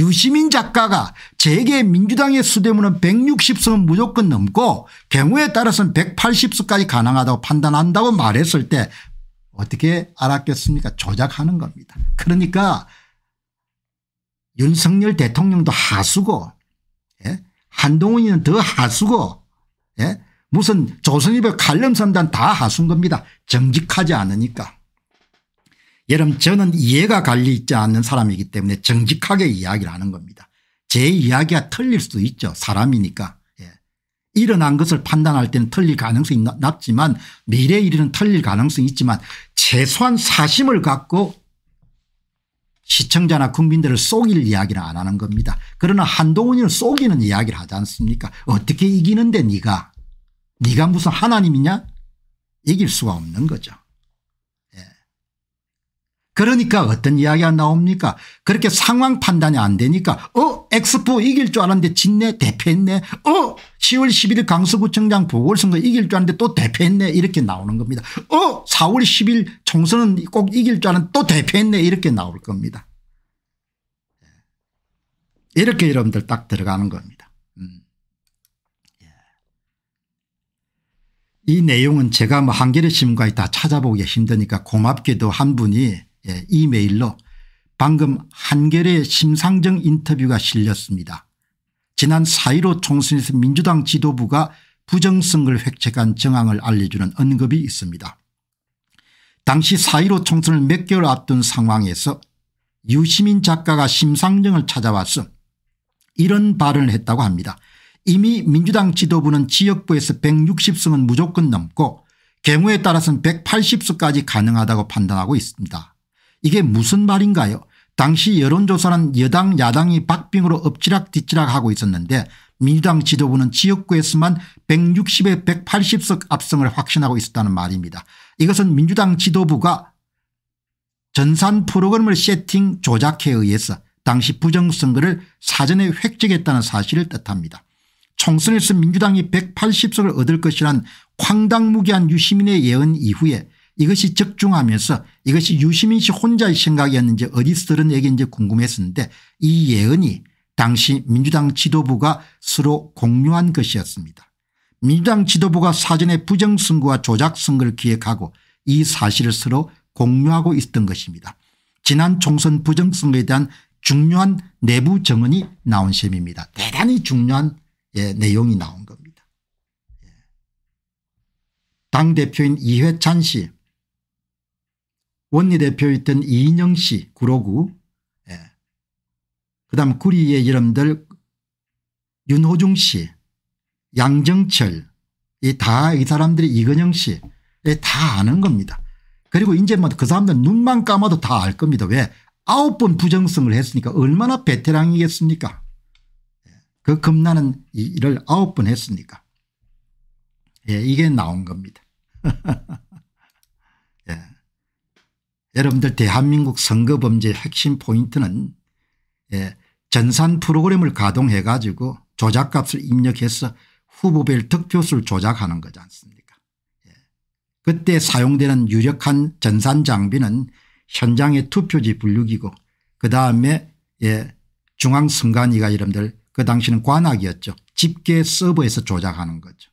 유시민 작가가 재계 민주당의 수대문은 160석은 무조건 넘고 경우에 따라서는 180석까지 가능하다고 판단한다고 말했을 때 어떻게 알았겠습니까 조작하는 겁니다. 그러니까 윤석열 대통령도 하수고 예? 한동훈이는 더 하수고 예? 무슨 조선일보 칼럼선단 다 하수인 겁니다. 정직하지 않으니까. 여러분 저는 이해가 갈리 있지 않는 사람이기 때문에 정직하게 이야기를 하는 겁니다. 제 이야기가 틀릴 수도 있죠. 사람이니까. 예. 일어난 것을 판단할 때는 틀릴 가능성이 낮지만 미래 일은 틀릴 가능성이 있지만 최소한 사심을 갖고 시청자나 국민들을 속일 이야기를 안 하는 겁니다. 그러나 한동훈이는 속이는 이야기를 하지 않습니까 어떻게 이기는데 네가 네가 무슨 하나님이냐 이길 수가 없는 거죠. 그러니까 어떤 이야기가 나옵니까 그렇게 상황 판단이 안 되니까 어 엑스포 이길 줄 알았는데 진내 대패했네 어 10월 11일 강서구청장 보궐선거 이길 줄 알았는데 또 대패했네 이렇게 나오는 겁니다 어 4월 10일 총선은 꼭 이길 줄 알았는데 또 대패했네 이렇게 나올 겁니다 예. 이렇게 여러분들 딱 들어가는 겁니다 음. 예. 이 내용은 제가 뭐 한겨레 신문까지 다 찾아보기 힘드니까 고맙게도 한 분이 예, 이메일로 방금 한겨레 심상정 인터뷰가 실렸습니다. 지난 4.15 총선에서 민주당 지도부가 부정성을 획책한 정황을 알려주는 언급이 있습니다. 당시 4.15 총선을 몇 개월 앞둔 상황에서 유시민 작가가 심상정을 찾아와서 이런 발언을 했다고 합니다. 이미 민주당 지도부는 지역부에서 160석은 무조건 넘고 경우에 따라서는 180석까지 가능하다고 판단하고 있습니다. 이게 무슨 말인가요 당시 여론조사는 여당 야당이 박빙으로 엎치락뒤치락 하고 있었는데 민주당 지도부는 지역구에서만 160에 180석 압승을 확신하고 있었다는 말입니다. 이것은 민주당 지도부가 전산 프로그램을 세팅 조작해 의해서 당시 부정선거를 사전에 획득했다는 사실을 뜻합니다. 총선에서 민주당이 180석을 얻을 것이란 황당무계한 유시민의 예언 이후에 이것이 적중하면서 이것이 유시민 씨 혼자의 생각이었는지 어디서 들은 얘기인지 궁금했었는데 이 예언이 당시 민주당 지도부가 서로 공유한 것이었습니다. 민주당 지도부가 사전에 부정선거와 조작선거를 기획하고 이 사실을 서로 공유하고 있었던 것입니다. 지난 총선 부정선거에 대한 중요한 내부 정언이 나온 셈입니다. 대단히 중요한 예, 내용이 나온 겁니다. 예. 당대표인 이회찬 씨 원내대표였던 이인영 씨 구로구 예. 그 다음 구리의 이름들 윤호중 씨 양정철 이 다 이 사람들이 이건영 씨다 예, 아는 겁니다. 그리고 이제 뭐 그 사람들 눈만 감아도 다 알 겁니다. 왜 아홉 번 부정성을 했으니까 얼마나 베테랑이겠습니까 예. 그 겁나는 일을 아홉 번 했으니까 예, 이게 나온 겁니다. *laughs* 여러분들 대한민국 선거범죄 핵심 포인트는 예, 전산 프로그램을 가동해 가지고 조작값을 입력해서 후보별 득표수를 조작하는 거지 않습니까 예. 그때 사용되는 유력한 전산 장비는 현장의 투표지 분류기고 그다음에 예, 중앙선관위가 여러분들 그 당시는 관악이었죠. 집계 서버에서 조작하는 거죠.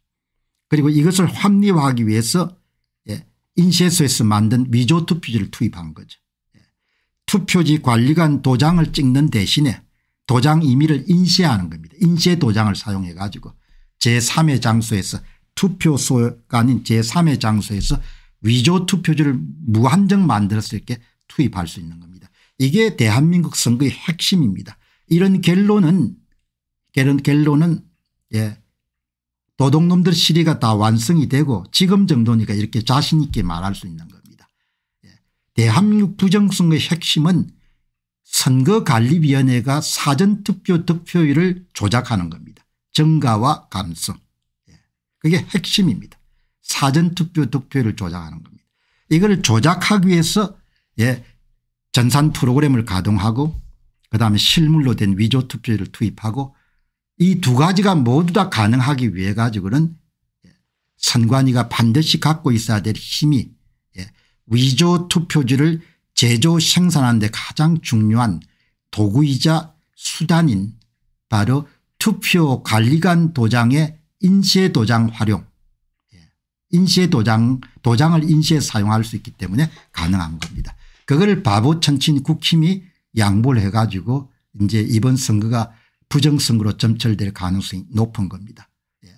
그리고 이것을 합리화하기 위해서 인쇄소에서 만든 위조 투표지를 투입한 거죠. 예. 투표지 관리관 도장을 찍는 대신에 도장 임의를 인쇄하는 겁니다. 인쇄 도장을 사용해 가지고 제3의 장소에서 투표소가 아닌 제3의 장소에서 위조 투표지를 무한정 만들어서 이 투입할 수 있는 겁니다. 이게 대한민국 선거의 핵심입니다. 이런 결론은 결론은 예, 도둑놈들 시리가 다 완성이 되고 지금 정도니까 이렇게 자신 있게 말할 수 있는 겁니다. 예. 대한민국 부정선거의 핵심은 선거관리위원회가 사전투표 득표율을 조작하는 겁니다. 증가와 감성 예. 그게 핵심입니다. 사전투표 득표율을 조작하는 겁니다. 이걸 조작하기 위해서 예, 전산 프로그램을 가동하고 그다음에 실물로 된 위조 투표율을 투입하고 이두 가지가 모두 다 가능하기 위해 가지고는 예, 선관위가 반드시 갖고 있어야 될 힘이 예, 위조 투표지를 제조 생산하는 데 가장 중요한 도구이자 수단인 바로 투표관리관 도장의 인쇄 도장 활용 예, 인쇄 도장 도장을 인쇄 사용할 수 있기 때문에 가능한 겁니다. 그걸 바보 천친 국힘이 양보를 해가지고 이제 이번 선거가 부정성으로 점철될 가능성이 높은 겁니다. 예.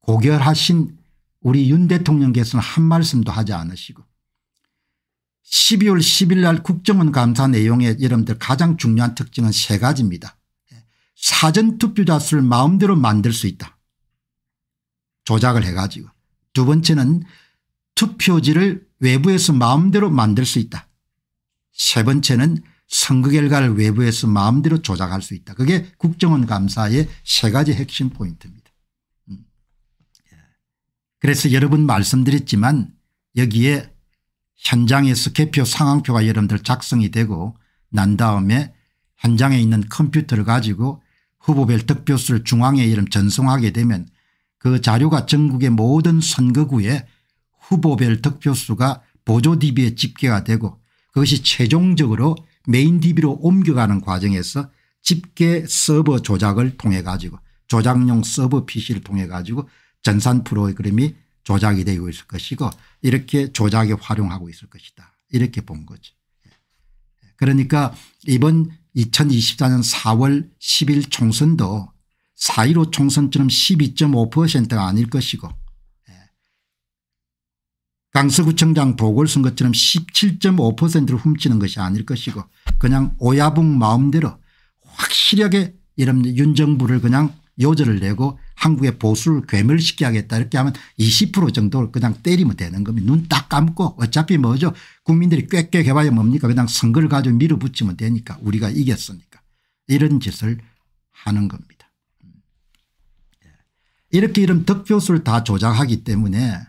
고결하신 우리 윤 대통령께서는 한 말씀도 하지 않으시고 12월 10일 날 국정원 감사 내용의 여러분들 가장 중요한 특징은 세 가지입니다. 예. 사전투표자 수를 마음대로 만들 수 있다. 조작을 해가지고. 두 번째는 투표지를 외부에서 마음대로 만들 수 있다. 세 번째는 선거 결과를 외부에서 마음대로 조작할 수 있다. 그게 국정원 감사의 세 가지 핵심 포인트입니다. 음. 예. 그래서 여러 분 말씀드렸지만 여기에 현장에서 개표 상황표가 여러분들 작성이 되고 난 다음에 현장에 있는 컴퓨터를 가지고 후보별 득표수를 중앙에 이름 전송하게 되면 그 자료가 전국의 모든 선거구에 후보별 득표수가 보조 DB에 집계가 되고 그것이 최종적으로 메인 DB로 옮겨가는 과정에서 집계 서버 조작을 통해 가지고 조작용 서버 PC를 통해 가지고 전산 프로그램이 조작이 되고 있을 것이고 이렇게 조작에 활용하고 있을 것이다. 이렇게 본 거죠. 그러니까 이번 2024년 4월 10일 총선도 4.15 총선처럼 12.5%가 아닐 것이고 강서구청장 보궐선거처럼 17.5%를 훔치는 것이 아닐 것이고 그냥 오야붕 마음대로 확실하게 이런 윤 정부를 그냥 요절을 내고 한국의 보수를 괴멸시켜 야겠다 이렇게 하면 20% 정도를 그냥 때리면 되는 겁니다. 눈 딱 감고 어차피 뭐죠 국민들이 꽥꽥 해봐야 뭡니까 그냥 선거를 가지고 밀어붙이면 되니까 우리가 이겼으니까 이런 짓을 하는 겁니다. 예. 이렇게 이런 득표수를 다 조작하기 때문에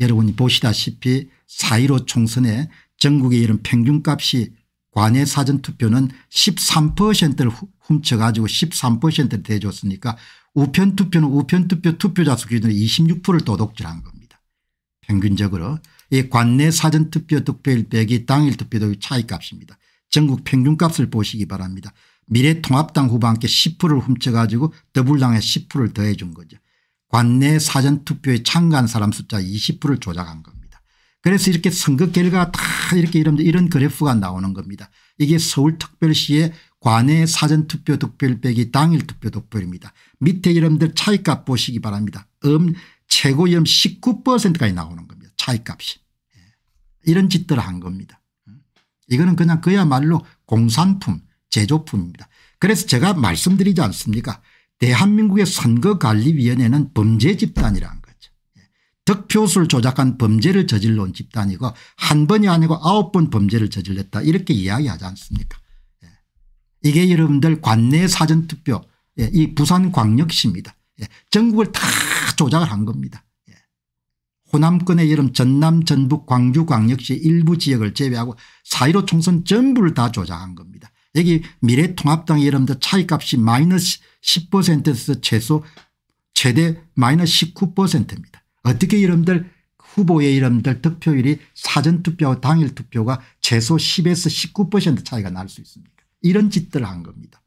여러분이 보시다시피 4.15 총선에 전국의 이런 평균값이 관외 사전투표는 13%를 훔쳐가지고 13%를 대줬으니까 우편투표는 우편투표 투표자 수 기준으로 26%를 도둑질한 겁니다. 평균적으로 이 관내 사전투표 득표율 빼기 당일 투표율 차이값입니다. 전국 평균값을 보시기 바랍니다. 미래통합당 후보 함께 10%를 훔쳐가지고 더불당에 10%를 더해준 거죠. 관내 사전투표에 참가한 사람 숫자 20%를 조작한 겁니다. 그래서 이렇게 선거 결과 가다 이렇게 이런, 이런 그래프가 나오는 겁니다. 이게 서울특별시의 관내 사전투표 득표율 빼기 당일 투표 득표율입니다. 밑에 여러분들 차이값 보시기 바랍니다. 음 최고위험 19%까지 나오는 겁니다. 차이값이. 예. 이런 짓들을 한 겁니다. 음. 이거는 그냥 그야말로 공산품 제조품입니다. 그래서 제가 말씀드리지 않습니까 대한민국의 선거관리위원회는 범죄 집단이라는 거죠. 예. 득표수를 조작한 범죄를 저질러 온 집단이고 한 번이 아니고 아홉 번 범죄를 저질렀다 이렇게 이야기하지 않습니까 예. 이게 여러분들 관내 사전투표 예, 이 부산광역시입니다. 전국을 다 조작을 한 겁니다. 호남권의 여름 전남 전북 광주 광역시 일부 지역을 제외하고 4.15 총선 전부를 다 조작한 겁니다. 여기 미래통합당 여러분들 차이값이 마이너스 10%에서 최소 최대 마이너스 19%입니다. 어떻게 여러분들 후보의 이름들 득표율이 사전투표와 당일투표가 최소 10에서 19% 차이가 날 수 있습니까 이런 짓들을 한 겁니다.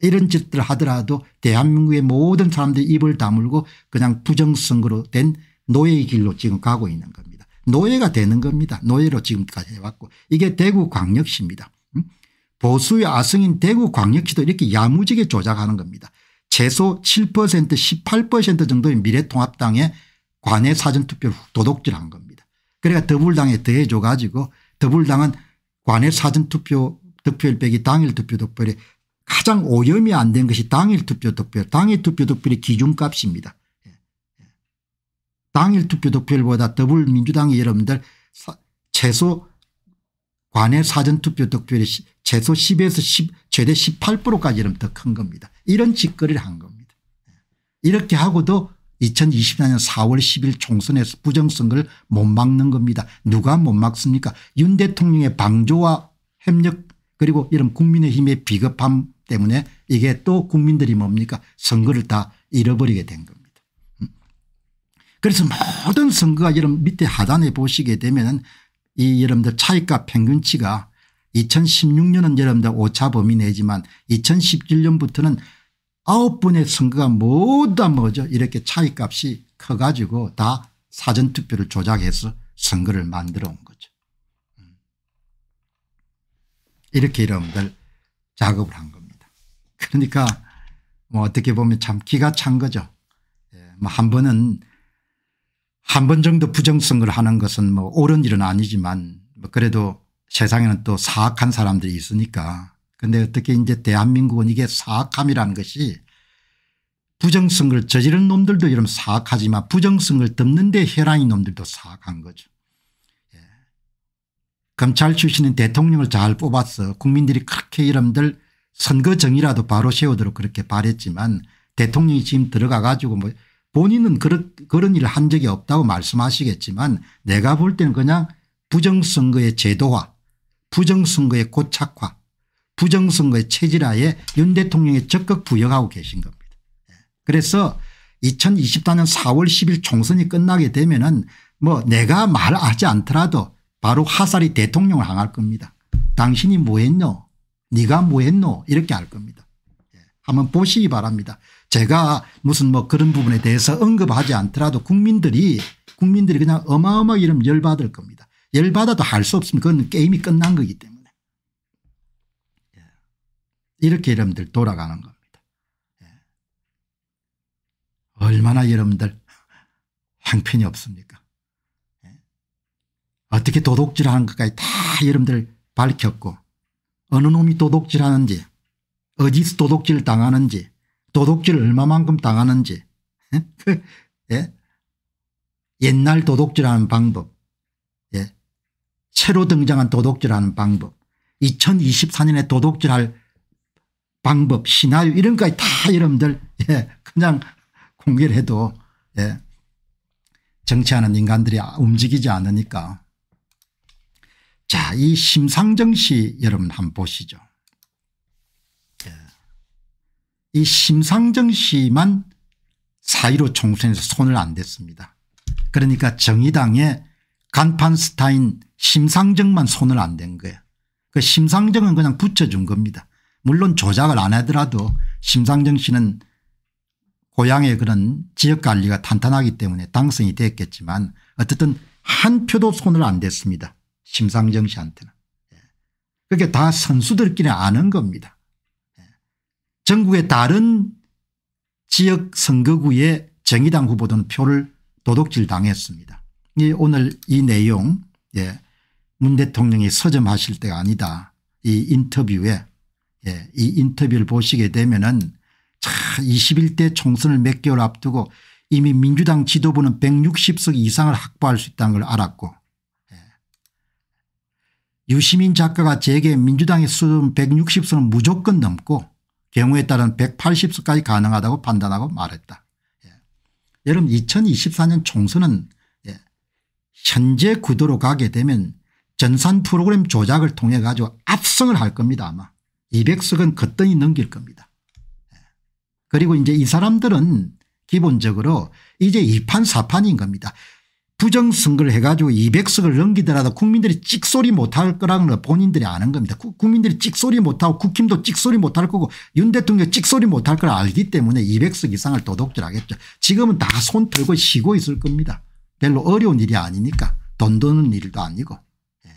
이런 짓들 하더라도 대한민국의 모든 사람들이 입을 다물고 그냥 부정선거로 된 노예의 길로 지금 가고 있는 겁니다. 노예가 되는 겁니다. 노예로 지금까지 해왔고 이게 대구 광역시입니다. 보수의 아성인 대구광역시도 이렇게 야무지게 조작하는 겁니다. 최소 7% 18% 정도의 미래통합당의 관내 사전투표를 도둑질한 겁니다. 그러니까 더불당에 더해줘 가지고 더불당은 관내 사전투표 득표율 빼기 당일 투표 득표율이 가장 오염이 안 된 것이 당일 투표 득표율 당일 투표 득표율이 기준값입니다. 예, 예. 당일 투표 득표율보다 더불민주당이 여러분들 최소 관외 사전투표 득표율이 최소 10에서 10 최대 18%까지는 더 큰 겁니다. 이런 짓거리를 한 겁니다. 예. 이렇게 하고도 2024년 4월 10일 총선에서 부정선거를 못 막는 겁니다. 누가 못 막습니까 윤 대통령의 방조와 협력 그리고 이런 국민의힘의 비겁함 때문에 이게 또 국민들이 뭡니까 선거를 다 잃어버리게 된 겁니다. 음. 그래서 모든 선거가 이런 밑에 하단에 보시게 되면 이 여러분들 차익과 평균치가 2016년은 여러분들 오차 범위 내지만 2017년부터는 9 분의 선거가 모두 다 뭐죠 이렇게 차이값이 커가지고 다 사전투표를 조작해서 선거를 만들어 온 거죠. 음. 이렇게 여러분들 작업을 한 겁니다. 그러니까 뭐 어떻게 보면 참 기가 찬 거죠. 예, 뭐한 번은 한번 정도 부정성을 하는 것은 뭐 옳은 일은 아니지만 뭐 그래도 세상에는 또 사악한 사람들이 있으니까 근데 어떻게 이제 대한민국은 이게 사악함이라는 것이 부정성을 저지른 놈들도 이런 사악하지만 부정성을 덮는데 혈안인 놈들도 사악한 거죠. 예. 검찰 출신인 대통령을 잘 뽑아서 국민들이 그렇게 이름들 선거 정이라도 바로 세우도록 그렇게 바랬지만 대통령이 지금 들어가 가지고 뭐 본인은 그런, 그런 일을 한 적이 없다고 말씀하시겠지만 내가 볼 때는 그냥 부정선거의 제도화 부정선거의 고착화 부정선거의 체질화에윤 대통령이 적극 부여하고 계신 겁니다. 예. 그래서 2024년 4월 10일 총선이 끝나게 되면 은뭐 내가 말하지 않더라도 바로 화살이 대통령을 향할 겁니다. 당신이 뭐 했노 네가 뭐 했노 이렇게 할 겁니다. 예. 한번 보시기 바랍니다. 제가 무슨 뭐 그런 부분에 대해서 언급하지 않더라도 국민들이 국민들이 그냥 어마어마하게 이러면 열받을 겁니다. 열받아도 할 수 없으면 그건 게임이 끝난 거기 때문에. 예. 이렇게 여러분들 돌아가는 겁니다. 예. 얼마나 여러분들 형편이 없습니까 예. 어떻게 도둑질하는 것까지 다 여러분들 밝혔고 어느 놈이 도둑질하는지 어디서 도둑질 당하는지 도둑질을 얼마만큼 당하는지 예? 그, 예? 옛날 도둑질하는 방법 예? 새로 등장한 도둑질하는 방법 2024년에 도둑질할 방법 시나리오 이런 거까지 다 여러분들 예, 그냥 공개를 해도 예, 정치하는 인간들이 움직이지 않으니까 자이 심상정 씨 여러분 한번 보시죠. 이 심상정 씨만 사1로 총선에서 손을 안 댔습니다. 그러니까 정의당의 간판 스타인 심상정만 손을 안 댄 거예요. 그 심상정은 그냥 붙여준 겁니다. 물론 조작을 안 하더라도 심상정 씨는 고향의 그런 지역관리가 탄탄하기 때문에 당선이 됐겠지만 어쨌든 한 표도 손을 안 댔습니다. 심상정 씨한테는. 예. 그게 다 선수들끼리 아는 겁니다. 전국의 다른 지역 선거구의 정의당 후보들은 표를 도둑질 당했습니다. 이 오늘 이 내용 예, 문 대통령이 서점하실 때가 아니다. 이 인터뷰에 예, 이 인터뷰를 보시게 되면은 21대 총선을 몇 개월 앞두고 이미 민주당 지도부는 160석 이상을 확보할 수 있다는 걸 알았고 예. 유시민 작가가 제게 민주당의 수준 160석은 무조건 넘고 경우에 따른 180석까지 가능하다고 판단하고 말했다. 예. 여러분 2024년 총선은 예. 현재 구도로 가게 되면 전산 프로그램 조작을 통해 가지고 압승을 할 겁니다 아마 200석은 거뜬히 넘길 겁니다. 예. 그리고 이제 이 사람들은 기본적으로 이제 2판 4판인 겁니다. 부정선거를 해가지고 200석을 넘기더라도 국민들이 찍소리 못할 거라는 본인들이 아는 겁니다. 국민들이 찍소리 못하고 국힘도 찍소리 못할 거고 윤 대통령 찍소리 못할 걸 알기 때문에 200석 이상을 도둑질하겠죠. 지금은 다 손 털고 쉬고 있을 겁니다. 별로 어려운 일이 아니니까 돈 드는 일도 아니고 예.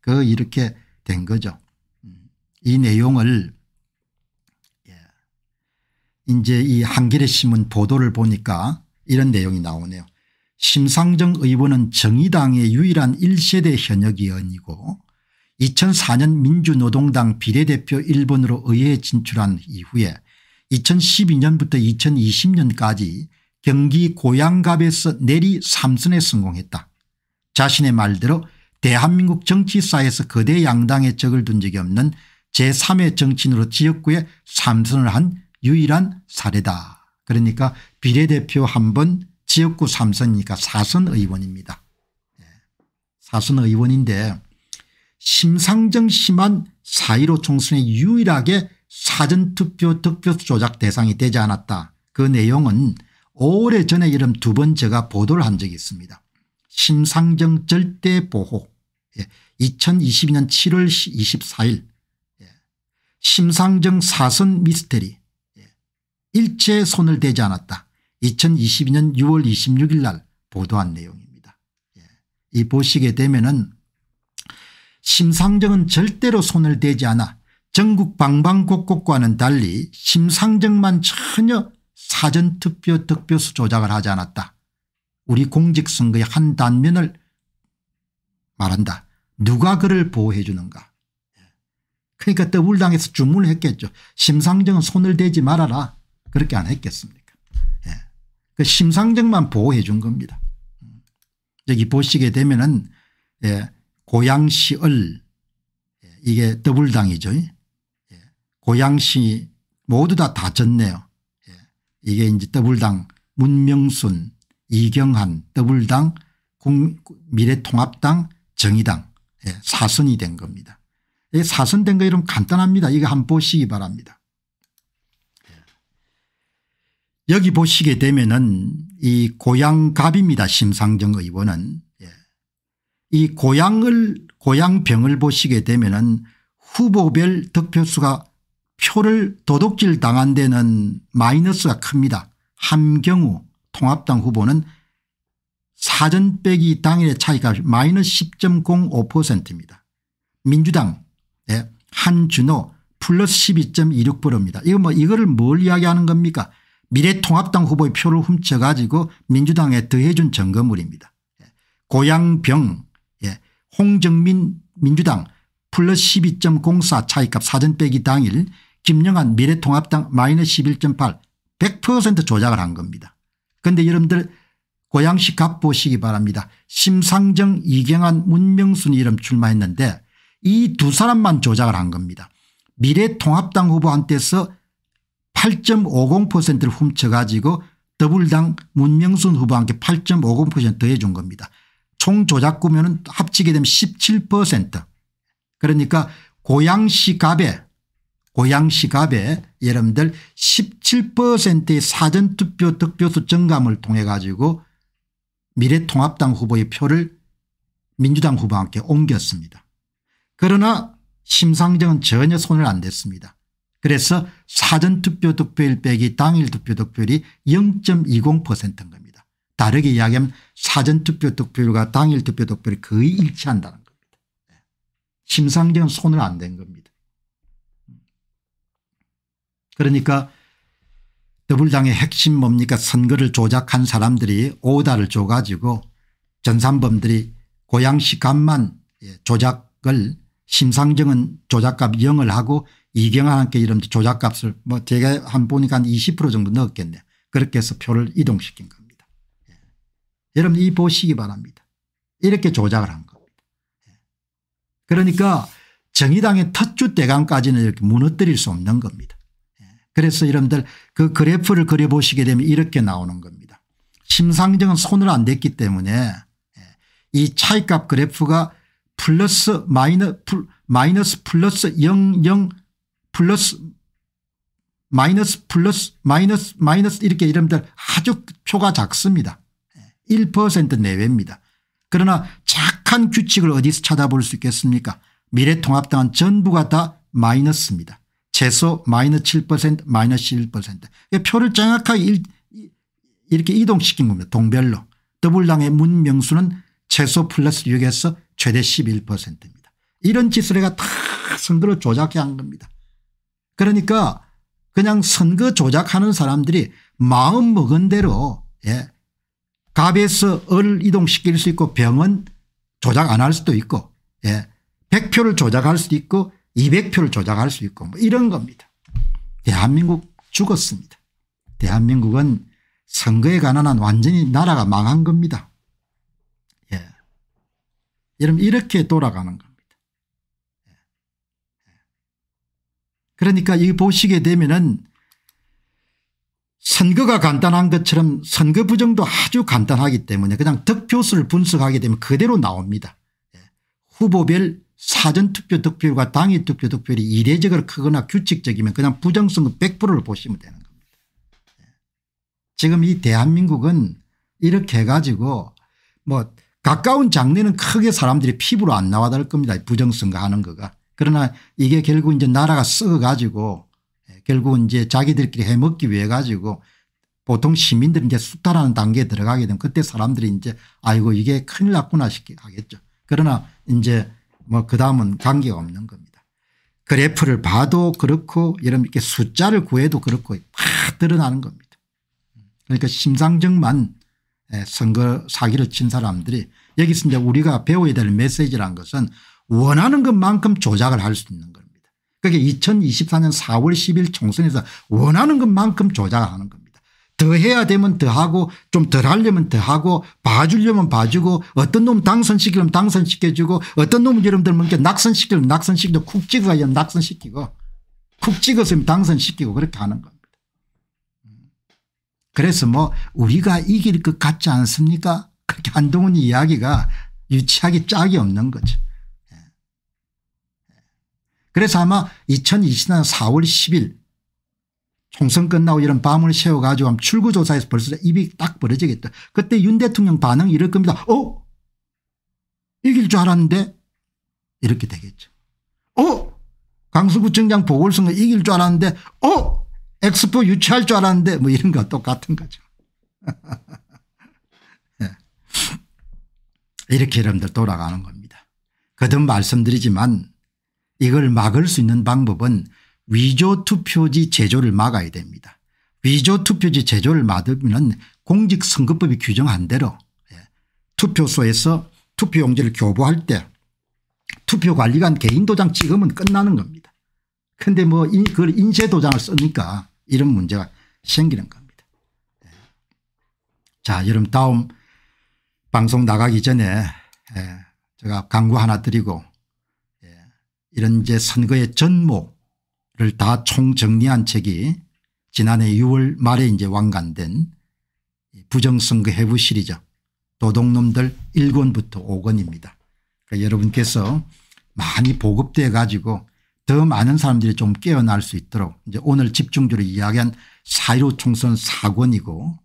그 이렇게 된 거죠. 음. 이 내용을 예. 이제 이 한겨레 신문 보도를 보니까 이런 내용이 나오네요. 심상정 의원은 정의당의 유일한 1세대 현역 의원이고 2004년 민주노동당 비례대표 1번으로 의회에 진출한 이후에 2012년부터 2020년까지 경기 고양갑에서 내리 3선에 성공했다. 자신의 말대로 대한민국 정치사에서 거대 양당의 적을 둔 적이 없는 제3의 정치인으로 지역구에 3선을한 유일한 사례다. 그러니까 비례대표 한번 지역구 3선이니까 4선 의원입니다. 예. 4선 의원인데 심상정 씨만 4.15 총선에 유일하게 사전투표 득표 조작 대상이 되지 않았다. 그 내용은 오래전에 이름 두 번 제가 보도를 한 적이 있습니다. 심상정 절대 보호 2022년 7월 24일 심상정 사선 미스테리 예. 일체 손을 대지 않았다. 2022년 6월 26일 날 보도한 내용입니다. 예. 이 보시게 되면은 심상정은 절대로 손을 대지 않아 전국 방방곡곡과는 달리 심상정만 전혀 사전투표 득표수 조작을 하지 않았다. 우리 공직선거의 한 단면을 말한다. 누가 그를 보호해 주는가. 예. 그러니까 더불당에서 주문을 했겠죠. 심상정은 손을 대지 말아라. 그렇게 안 했겠습니다. 그 심상정만 보호해 준 겁니다. 여기 보시게 되면은 예, 고양시을 예, 이게 더블당이죠. 예, 고양시 모두 다 다졌네요. 예, 이게 이제 더블당 문명순 이경한 더블당 미래통합당 정의당 예, 사선이 된 겁니다. 사선된 거 이름 간단합니다. 이거 한번 보시기 바랍니다. 여기 보시게 되면은 이고향갑입니다 심상정 의원은. 예. 이고향을고향병을 보시게 되면은 후보별 득표수가 표를 도둑질 당한 데는 마이너스가 큽니다. 함경우 통합당 후보는 사전 빼기 당일의 차이가 마이너스 10.05%입니다. 민주당 예. 한준호 플러스 12.26%입니다. 이거 뭐 이거를 뭘 이야기하는 겁니까? 미래통합당 후보의 표를 훔쳐가지고 민주당에 더해준 점검물입니다. 예. 고양병 예. 홍정민 민주당 플러스 12.04 차이값 사전 빼기 당일 김영환 미래통합당 마이너스 11.8 100% 조작을 한 겁니다. 그런데 여러분들 고양시 값보시기 바랍니다. 심상정 이경환 문명순 이름 출마했는데 이 두 사람만 조작을 한 겁니다. 미래통합당 후보한테서 8.50%를 훔쳐가지고 더블당 문명순 후보와 함께 8.50% 더해준 겁니다. 총 조작 구면은 합치게 되면 17% 그러니까 고양시 갑에 고양시 갑에 여러분들 17%의 사전투표 득표수 증감을 통해 가지고 미래통합당 후보의 표를 민주당 후보와 함께 옮겼습니다. 그러나 심상정은 전혀 손을 안 댔습니다. 그래서 사전투표 득표율 빼기 당일 투표 득표율이 0.20%인 겁니다. 다르게 이야기하면 사전투표 득표율과 당일 투표 득표율이 거의 일치한다는 겁니다. 예. 심상정은 손을 안 댄 겁니다. 그러니까 더불당의 핵심 뭡니까 선거를 조작한 사람들이 오다를 줘가지고 전산범들이 고양시 값만 예, 조작을 심상정은 조작값 0을 하고 이경아 함께 이름 조작값을 뭐 제가 한 보니까 한 20% 정도 넣었겠네. 그렇게 해서 표를 이동시킨 겁니다. 예. 여러분 이 보시기 바랍니다. 이렇게 조작을 한 겁니다. 예. 그러니까 정의당의 터주 대감까지는 이렇게 무너뜨릴 수 없는 겁니다. 예. 그래서 여러분들 그 그래프를 그려보시게 되면 이렇게 나오는 겁니다. 심상정은 손을 안 댔기 때문에 예. 이 차이값 그래프가 플러스 마이너, 플러스 0, 0, 플러스 마이너스 플러스 마이너스 마이너스 이렇게 이름들 아주 표가 작습니다. 1% 예, 내외입니다. 그러나 착한 규칙을 어디서 찾아볼 수 있겠습니까 미래통합당은 전부가 다 마이너스입니다. 최소 마이너스 7% 마이너스 11% 표를 정확하게 일, 이렇게 이동시킨 겁니다. 동별로 더블당의 문명수는 최소 플러스 6에서 최대 11%입니다. 이런 지수레가 다 선거를 조작해 한 겁니다. 그러니까 그냥 선거 조작하는 사람들이 마음 먹은 대로 예. 갑에서 을 이동시킬 수 있고 병은 조작 안 할 수도 있고 예. 100표를 조작할 수도 있고 200표를 조작할 수 있고 뭐 이런 겁니다. 대한민국 죽었습니다. 대한민국은 선거에 관한 한 완전히 나라가 망한 겁니다. 예. 여러분 이렇게 돌아가는 거 그러니까 이 보시게 되면은 선거가 간단한 것처럼 선거 부정도 아주 간단하기 때문에 그냥 득표수를 분석하게 되면 그대로 나옵니다. 예. 후보별 사전투표 득표율과 당일 투표 득표율이 이례적으로 크거나 규칙적이면 그냥 부정선거 100%를 보시면 되는 겁니다. 예. 지금 이 대한민국은 이렇게 해가지고 뭐 가까운 장래는 크게 사람들이 피부로 안나와닿 겁니다. 부정선거 하는 거가. 그러나 이게 결국 이제 나라가 썩어가지고 예, 결국은 이제 자기들끼리 해먹기 위해 가지고 보통 시민들이 이제 숙달하는 단계에 들어가게 되면 그때 사람들이 이제 아이고 이게 큰일 났구나 싶게 하겠죠. 그러나 이제 뭐 그다음은 관계가 없는 겁니다. 그래프를 봐도 그렇고 이런 이렇게 숫자를 구해도 그렇고 팍 드러나는 겁니다. 그러니까 심상정만 예, 선거 사기를 친 사람들이 여기서 이제 우리가 배워야 될 메시지란 것은 원하는 것만큼 조작을 할 수 있는 겁니다. 그게 2024년 4월 10일 총선에서 원하는 것만큼 조작하는 겁니다. 더 해야 되면 더 하고 좀 덜 하려면 더 하고 봐주려면 봐주고 어떤 놈 당선시키려면 당선시켜주고 어떤 놈은 여러분들 뭔가 낙선시키려면 낙선시키고 쿡 찍어야 낙선시키고 쿡 찍었으면 당선시키고 그렇게 하는 겁니다. 그래서 뭐 우리가 이길 것 같지 않습니까 그렇게 한동훈 이야기가 유치하기 짝이 없는 거죠. 그래서 아마 2020년 4월 10일 총선 끝나고 이런 밤을 새워가지고 출구조사에서 벌써 입이 딱 벌어지겠다. 그때 윤 대통령 반응이 이럴 겁니다. 어? 이길 줄 알았는데? 이렇게 되겠죠. 어? 강서구청장 보궐선거 이길 줄 알았는데 어? 엑스포 유치할 줄 알았는데 뭐 이런 거 똑같은 거죠. *laughs* 예. 이렇게 여러분들 돌아가는 겁니다. 거듭 말씀드리지만 이걸 막을 수 있는 방법은 위조 투표지 제조를 막아야 됩니다. 위조 투표지 제조를 막으면 공직선거법이 규정한 대로 예, 투표소에서 투표용지를 교부할 때 투표관리관 개인도장 찍으면 끝나는 겁니다. 그런데 뭐 그걸 인쇄도장을 쓰니까 이런 문제가 생기는 겁니다. 예. 자 여러분 다음 방송 나가기 전에 예, 제가 광고 하나 드리고 이런 이제 선거의 전모를다 총정리한 책이 지난해 6월 말에 이제 완간된 부정선거 해부 시리즈 도둑놈들 1권부터 5권입니다. 그러니까 여러분께서 많이 보급돼 가지고 더 많은 사람들이 좀 깨어날 수 있도록 이제 오늘 집중적으로 이야기한 사1 5 총선 4권이고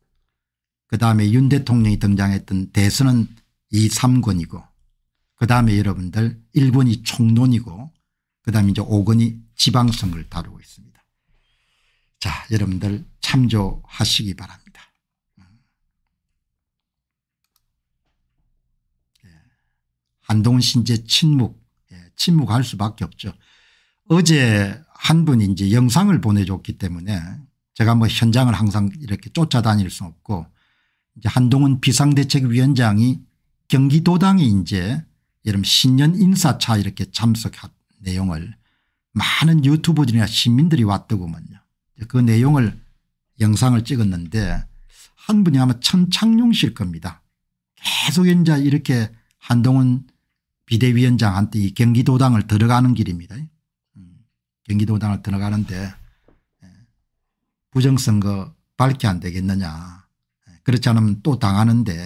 그다음에 윤 대통령이 등장했던 대선은 2, 3권이고 그다음에 여러분들 1권이 총론이고 그다음 에 이제 5권이 지방성을 다루고 있습니다. 자 여러분들 참조하시기 바랍니다. 예. 한동훈 신제 침묵 예, 침묵할 수밖에 없죠. 어제 한 분이 이제 영상을 보내줬기 때문에 제가 뭐 현장을 항상 이렇게 쫓아다닐 수 없고 이제 한동훈 비상대책위원장이 경기도당이 이제 여름 신년 인사차 이렇게 참석한 내용을 많은 유튜버들이나 시민들이 왔더구먼요. 그 내용을 영상을 찍었는데 한 분이 아마 천창룡 씨일 겁니다. 계속 이제 이렇게 한동훈 비대위원장한테 이 경기도당을 들어가는 길입니다. 음, 경기도당을 들어가는데 예, 부정선거 밝게 안 되겠느냐 예, 그렇지 않으면 또 당하는데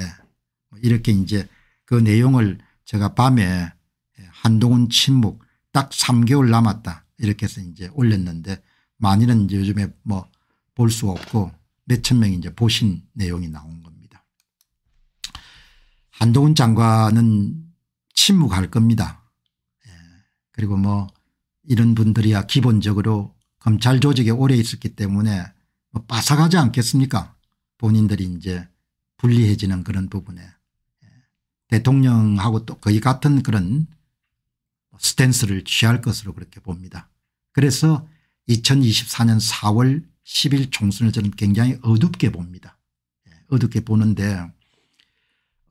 뭐 이렇게 이제 그 내용을 제가 밤에 예, 한동훈 침묵 딱 3개월 남았다 이렇게 해서 이제 올렸는데 많이는 이제 요즘에 뭐 볼 수 없고 몇 천 명이 이제 보신 내용이 나온 겁니다. 한동훈 장관은 침묵할 겁니다. 예. 그리고 뭐 이런 분들이야 기본적으로 검찰 조직에 오래 있었기 때문에 뭐 빠삭하지 않겠습니까 본인들이 이제 불리해지는 그런 부분에 예. 대통령하고 또 거의 같은 그런 스탠스를 취할 것으로 그렇게 봅니다. 그래서 2024년 4월 10일 총선을 저는 굉장히 어둡게 봅니다. 예, 어둡게 보는데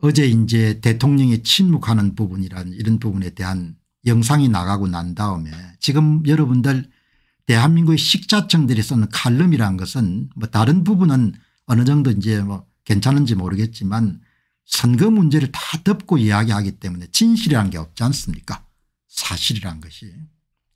어제 이제 대통령이 침묵하는 부분이란 이런 부분에 대한 영상이 나가고 난 다음에 지금 여러분들 대한민국의 식자층들이 쓰는 칼럼이란 것은 뭐 다른 부분은 어느 정도 이제 뭐 괜찮은지 모르겠지만 선거 문제를 다 덮고 이야기하기 때문에 진실이라는 게 없지 않습니까 사실이란 것이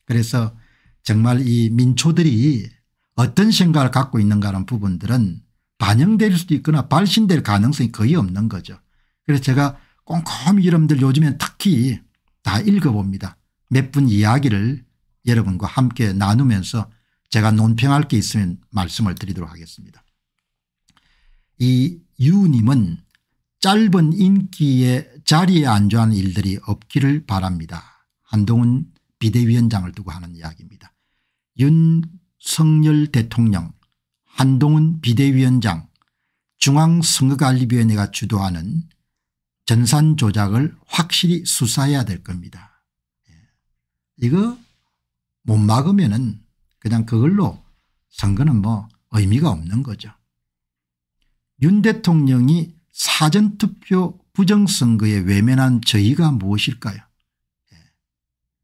그래서 정말 이 민초들이 어떤 생각을 갖고 있는가 라는 부분들은 반영될 수도 있거나 발신될 가능성이 거의 없는 거죠. 그래서 제가 꼼꼼히 여러분들 요즘엔 특히 다 읽어봅니다. 몇 분 이야기를 여러분과 함께 나누면서 제가 논평할 게 있으면 말씀을 드리도록 하겠습니다. 이 유님은 짧은 인기에 자리에 안주한 일들이 없기를 바랍니다. 한동훈 비대위원장을 두고 하는 이야기입니다. 윤석열 대통령 한동훈 비대위원장 중앙선거관리위원회가 주도하는 전산 조작을 확실히 수사해야 될 겁니다. 예. 이거 못 막으면 은 그냥 그걸로 선거는 뭐 의미가 없는 거죠. 윤 대통령이 사전투표 부정선거에 외면한 저희가 무엇일까요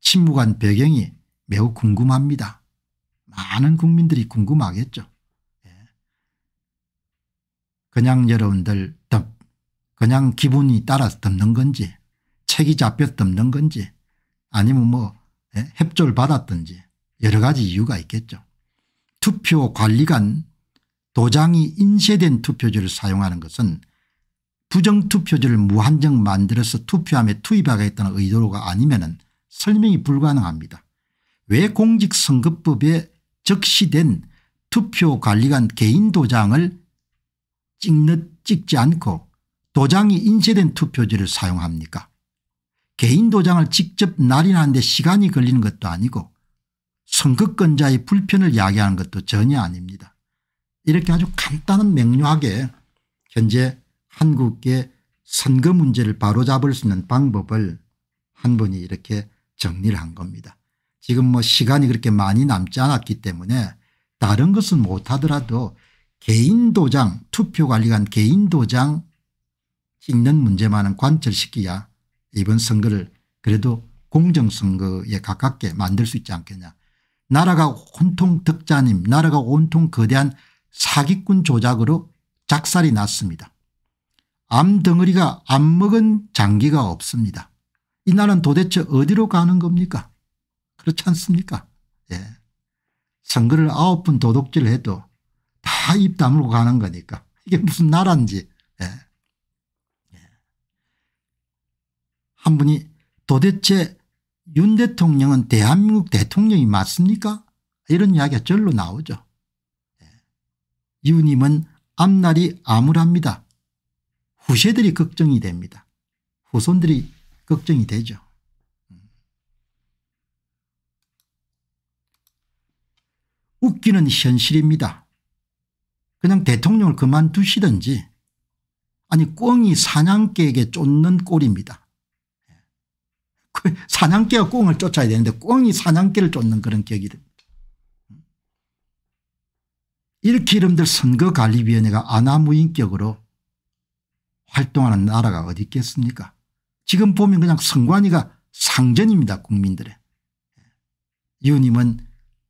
침묵한 배경이 매우 궁금합니다. 많은 국민들이 궁금하겠죠. 예. 그냥 여러분들 그냥 기분이 따라서 덮는 건지 책이 잡혀 덮는 건지 아니면 뭐 예, 협조를 받았든지 여러 가지 이유가 있겠죠. 투표관리관 도장이 인쇄된 투표지를 사용하는 것은 부정투표지를 무한정 만들어서 투표함에 투입하겠다는 의도가 아니면 설명이 불가능합니다. 왜 공직선거법에 적시된 투표관리관 개인 도장을 찍는, 찍지 않고 도장이 인쇄된 투표지를 사용합니까 개인 도장을 직접 날인하는데 시간이 걸리는 것도 아니고 선거권자의 불편을 야기하는 것도 전혀 아닙니다. 이렇게 아주 간단한 명료하게 현재 한국의 선거 문제를 바로잡을 수 있는 방법을 한 분이 이렇게 정리를 한 겁니다. 지금 뭐 시간이 그렇게 많이 남지 않았기 때문에 다른 것은 못하더라도 개인도장 투표관리관 개인도장 찍는 문제만은 관철시키야 이번 선거를 그래도 공정선거에 가깝게 만들 수 있지 않겠냐. 나라가 온통 득자님 나라가 온통 거대한 사기꾼 조작으로 작살이 났습니다. 암 덩어리가 안 먹은 장기가 없습니다. 이 나라는 도대체 어디로 가는 겁니까? 그렇지 않습니까? 예. 선거를 아홉 번 도둑질 해도 다 입 다물고 가는 거니까 이게 무슨 나라인지. 예. 예. 한 분이 도대체 윤 대통령은 대한민국 대통령이 맞습니까? 이런 이야기가 절로 나오죠. 예. 유님은 앞날이 암울합니다. 후세들이 걱정이 됩니다. 후손들이 걱정이 되죠. 음. 웃기는 현실입니다. 그냥 대통령을 그만두시든지 아니 꽁이 사냥개에게 쫓는 꼴입니다. 예. 그 사냥개가 꽁을 쫓아야 되는데 꽁이 사냥개를 쫓는 그런 격이 됩니다. 이렇게 이름들 선거관리위원회가 아나무인격으로 활동하는 나라가 어디 있겠습니까 지금 보면 그냥 선관위가 상전입니다 국민들의. 유님은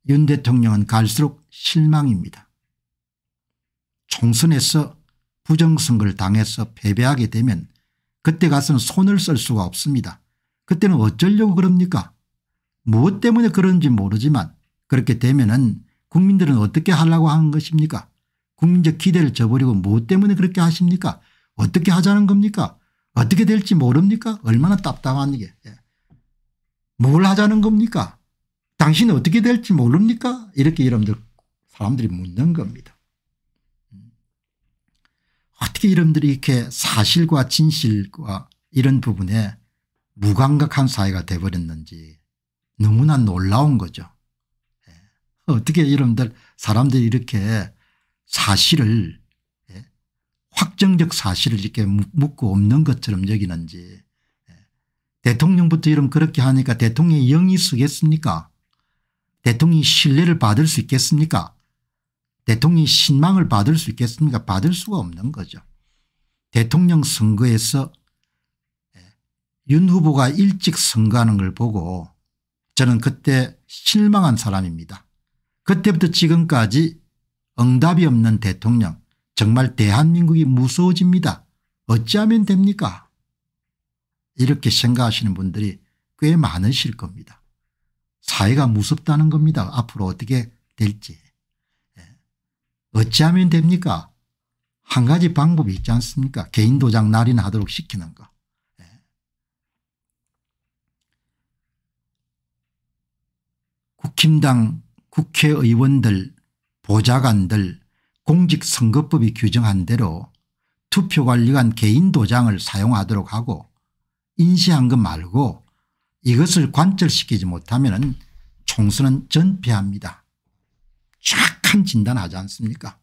윤 대통령은 갈수록 실망입니다. 총선에서 부정선거를 당해서 패배하게 되면 그때 가서는 손을 쓸 수가 없습니다. 그때는 어쩌려고 그럽니까 무엇 때문에 그런지 모르지만 그렇게 되면 은 국민들은 어떻게 하려고 하는 것입니까 국민적 기대를 저버리고 무엇 때문에 그렇게 하십니까 어떻게 하자는 겁니까 어떻게 될지 모릅니까? 얼마나 답답한 게. 예. 뭘 하자는 겁니까? 당신이 어떻게 될지 모릅니까? 이렇게 여러분들 사람들이 묻는 겁니다. 음. 어떻게 여러분들이 이렇게 사실과 진실과 이런 부분에 무감각한 사회가 돼버렸는지 너무나 놀라운 거죠. 예. 어떻게 여러분들 사람들이 이렇게 사실을 확정적 사실을 이렇게 묻고 없는 것처럼 여기는지 예. 대통령부터 이름 그렇게 하니까 대통령의 영이 쓰겠습니까 대통령이 신뢰를 받을 수 있겠습니까 대통령이 신망을 받을 수 있겠습니까 받을 수가 없는 거죠. 대통령 선거에서 예, 윤 후보가 일찍 선거하는 걸 보고 저는 그때 실망한 사람입니다. 그때부터 지금까지 응답이 없는 대통령 정말 대한민국이 무서워집니다. 어찌하면 됩니까? 이렇게 생각하시는 분들이 꽤 많으실 겁니다. 사회가 무섭다는 겁니다. 앞으로 어떻게 될지. 예. 어찌하면 됩니까? 한 가지 방법이 있지 않습니까? 개인 도장 날인하도록 시키는 거. 예. 국힘당 국회의원들 보좌관들 공직선거법이 규정한 대로 투표관리관 개인 도장을 사용하도록 하고 인시한 것 말고 이것을 관철시키지 못하면 총선은 전폐합니다. 정한 진단하지 않습니까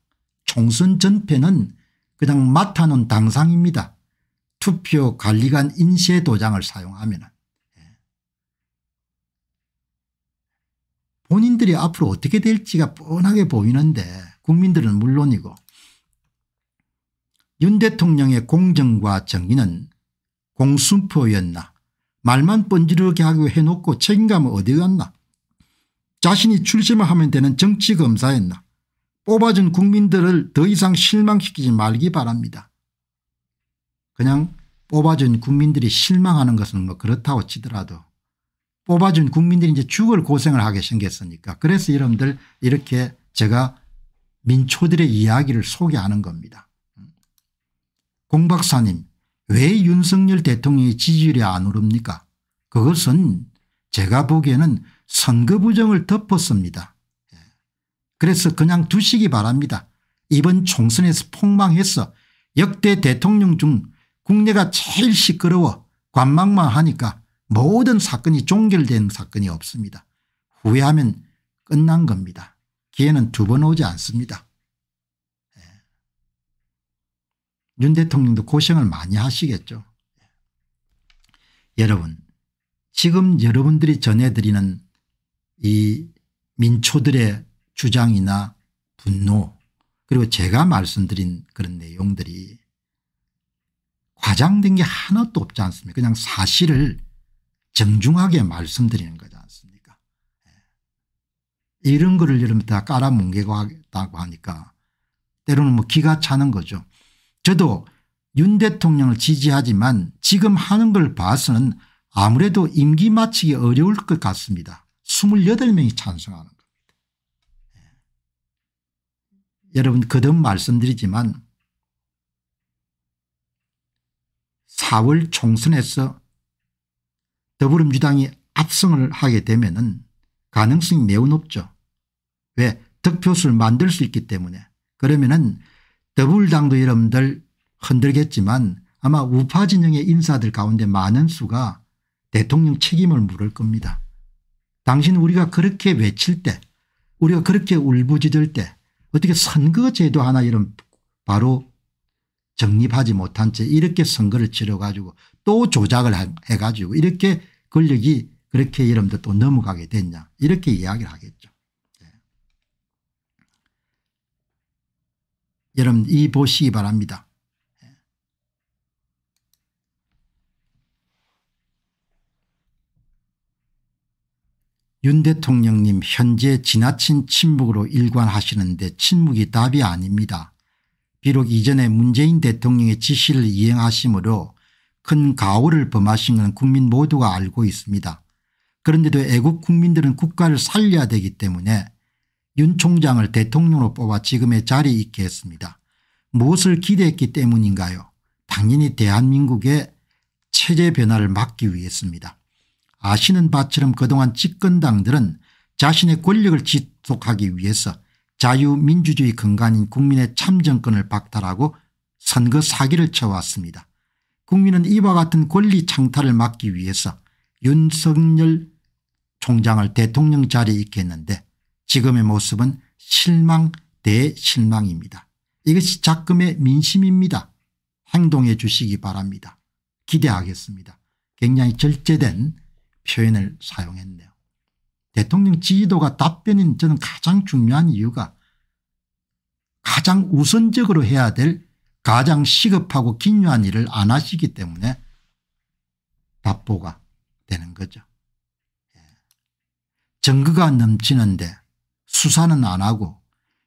총선 전폐는 그냥 맡아놓은 당상입니다. 투표관리관 인쇄 도장을 사용하면 예. 본인들이 앞으로 어떻게 될지가 뻔하게 보이는데 국민들은 물론이고 윤 대통령의 공정과 정의는 공수표였나 말만 번지르게 하고 해놓고 책임감은 어디 갔나 자신이 출세만 하면 되는 정치검사였나 뽑아준 국민들을 더 이상 실망시키지 말기 바랍니다. 그냥 뽑아준 국민들이 실망하는 것은 뭐 그렇다고 치더라도 뽑아준 국민들이 이제 죽을 고생을 하게 생겼으니까 그래서 여러분들 이렇게 제가 민초들의 이야기를 소개하는 겁니다. 공 박사님 왜 윤석열 대통령의 지지율이 안 오릅니까 그것은 제가 보기에는 선거 부정을 덮었습니다. 예. 그래서 그냥 두시기 바랍니다. 이번 총선에서 폭망해서 역대 대통령 중 국내가 제일 시끄러워 관망만 하니까 모든 사건이 종결된 사건이 없습니다. 후회하면 끝난 겁니다. 기회는 두 번 오지 않습니다. 예. 윤 대통령도 고생을 많이 하시겠죠. 예. 여러분 지금 여러분들이 전해드리는 이 민초들의 주장이나 분노 그리고 제가 말씀드린 그런 내용들이 과장된 게 하나도 없지 않습니까 그냥 사실을 정중하게 말씀드리는 거지 않습니까 이런 거를 여러분 다 깔아뭉개고 하다고 겠 하니까 때로는 뭐 기가 차는 거죠. 저도 윤 대통령을 지지하지만 지금 하는 걸 봐서는 아무래도 임기 마치기 어려울 것 같습니다. 28명이 찬성하는 겁니다. 예. 여러분 거듭 말씀드리지만 4월 총선에서 더불어민주당이 압승을 하게 되면 은 가능성이 매우 높죠. 왜 득표수를 만들 수 있기 때문에 그러면은 더불당도 여러분들 흔들겠지만 아마 우파 진영의 인사들 가운데 많은 수가 대통령 책임을 물을 겁니다. 당신 우리가 그렇게 외칠 때 우리가 그렇게 울부짖을 때 어떻게 선거제도 하나 이런 바로 정립하지 못한 채 이렇게 선거를 치러가지고 또 조작을 해가지고 이렇게 권력이 그렇게 이름도 또 넘어가게 됐냐 이렇게 이야기를 하겠죠. 여러분 이 보시기 바랍니다. 윤 대통령님 현재 지나친 침묵으로 일관하시는데 침묵이 답이 아닙니다. 비록 이전에 문재인 대통령의 지시를 이행하심으로 큰 가오를 범하신 건 국민 모두가 알고 있습니다. 그런데도 애국 국민들은 국가를 살려야 되기 때문에 윤 총장을 대통령으로 뽑아 지금의 자리에 있게 했습니다. 무엇을 기대했기 때문인가요 당연히 대한민국의 체제 변화를 막기 위해서입니다. 아시는 바처럼 그동안 집권당들은 자신의 권력을 지속하기 위해서 자유민주주의 근간인 국민의 참정권을 박탈하고 선거 사기를 쳐왔습니다. 국민은 이와 같은 권리 창탈을 막기 위해서 윤석열 총장을 대통령 자리에 있게 했는데 지금의 모습은 실망 대실망입니다. 이것이 작금의 민심입니다. 행동해 주시기 바랍니다. 기대하겠습니다. 굉장히 절제된 표현을 사용했네요. 대통령 지지도가 답변인 저는 가장 중요한 이유가 가장 우선적으로 해야 될 가장 시급하고 긴요한 일을 안 하시기 때문에 답보가 되는 거죠. 정거가 예. 넘치는데 수사는 안 하고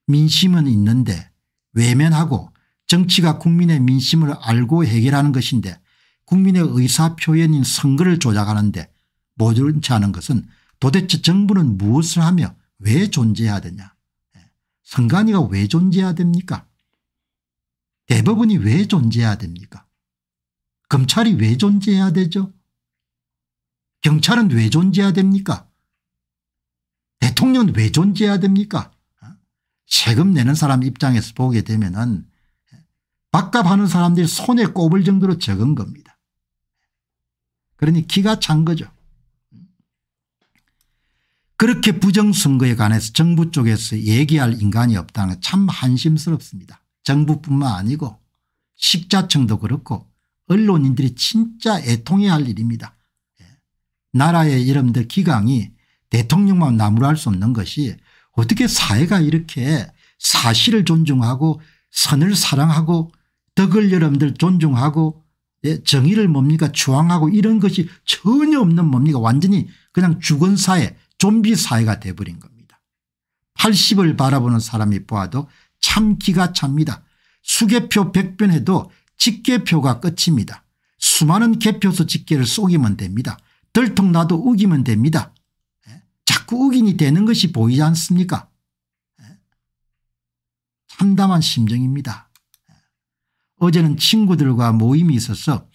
민심은 있는데 외면하고 정치가 국민의 민심을 알고 해결하는 것인데 국민의 의사표현인 선거를 조작하는데 모른지 않은 것은 도대체 정부는 무엇을 하며 왜 존재해야 되냐 예. 선관위가 왜 존재해야 됩니까 대법원이 왜 존재해야 됩니까 검찰이 왜 존재해야 되죠 경찰은 왜 존재해야 됩니까 대통령은 왜 존재해야 됩니까? 어? 세금 내는 사람 입장에서 보게 되면은 밥값하는 사람들이 손에 꼽을 정도로 적은 겁니다. 그러니 기가 찬 거죠. 그렇게 부정선거에 관해서 정부 쪽에서 얘기할 인간이 없다는 건참 한심스럽습니다. 정부뿐만 아니고 식자층도 그렇고 언론인들이 진짜 애통해야 할 일입니다. 예. 나라의 이름들 기강이 대통령만 나무랄 수 없는 것이 어떻게 사회가 이렇게 사실을 존중하고 선을 사랑하고 덕을 여러분들 존중하고 예, 정의를 뭡니까 추앙하고 이런 것이 전혀 없는 뭡니까 완전히 그냥 죽은 사회 좀비 사회가 돼버린 겁니다. 80을 바라보는 사람이 보아도 참 기가 찹니다. 수개표 백변해도 직개표가 끝입니다. 수많은 개표수 직계를 속이면 됩니다. 들통나도 우기면 됩니다. 자꾸 의인이 되는 것이 보이지 않습니까? 참담한 심정입니다. 어제는 친구들과 모임이 있어서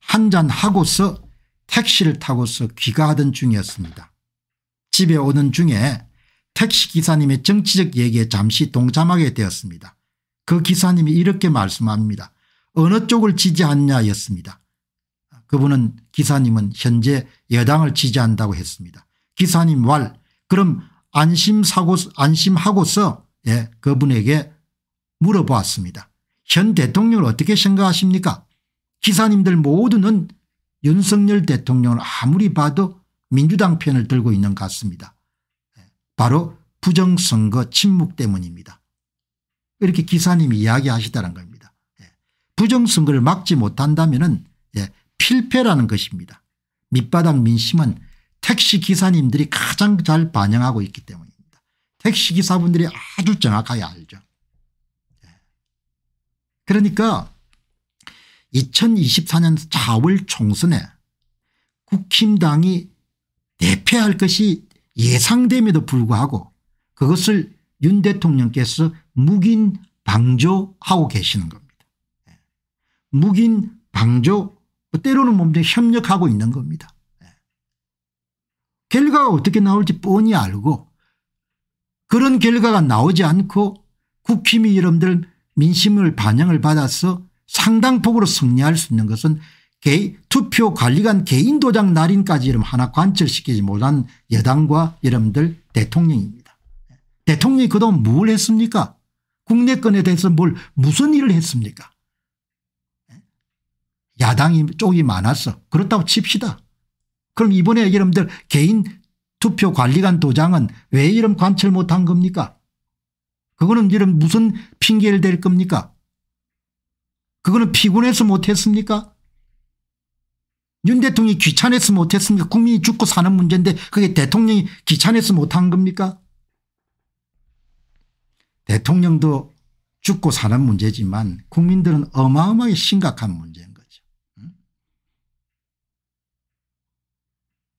한잔 하고서 택시를 타고서 귀가하던 중이었습니다. 집에 오는 중에 택시기사님의 정치적 얘기에 잠시 동참하게 되었습니다. 그 기사님이 이렇게 말씀합니다. 어느 쪽을 지지하느냐 였습니다. 그분은 기사님은 현재 여당을 지지한다고 했습니다. 기사님 왈 그럼 안심하고 안심하고서 예, 그분에게 물어보았습니다. 현 대통령을 어떻게 생각하십니까? 기사님들 모두는 윤석열 대통령을 아무리 봐도 민주당 편을 들고 있는 것 같습니다. 예, 바로 부정선거 침묵 때문입니다. 이렇게 기사님이 이야기하시다는 겁니다. 예, 부정선거를 막지 못한다면 예, 필패라는 것입니다. 밑바닥 민심은 택시 기사님들이 가장 잘 반영하고 있기 때문입니다. 택시 기사분들이 아주 정확하게 알죠. 예. 그러니까 2024년 4월 총선에 국힘당이 대패할 것이 예상됨에도 불구하고 그것을 윤 대통령께서 묵인 방조하고 계시는 겁니다. 예. 묵인 방조 뭐 때로는 몸에 협력하고 있는 겁니다. 결과가 어떻게 나올지 뻔히 알고 그런 결과가 나오지 않고 국힘이 여러분들 민심을 반영을 받아서 상당폭으로 승리할 수 있는 것은 개, 투표 관리관 개인 도장 날인까지 이름 하나 관철시키지 못한 여당과 여러분들 대통령입니다. 대통령이 그동안 뭘 했습니까? 국내권에 대해서 뭘 무슨 일을 했습니까? 야당이 쪽이 많았어. 그렇다고 칩시다. 그럼 이번에 여러분들 개인 투표 관리관 도장은 왜 이런 관철 못한 겁니까? 그거는 이런 무슨 핑계를 댈 겁니까? 그거는 피곤해서 못했습니까? 윤 대통령이 귀찮아서 못했습니까? 국민이 죽고 사는 문제인데 그게 대통령이 귀찮아서 못 한 겁니까? 대통령도 죽고 사는 문제지만 국민들은 어마어마하게 심각한 문제입니다.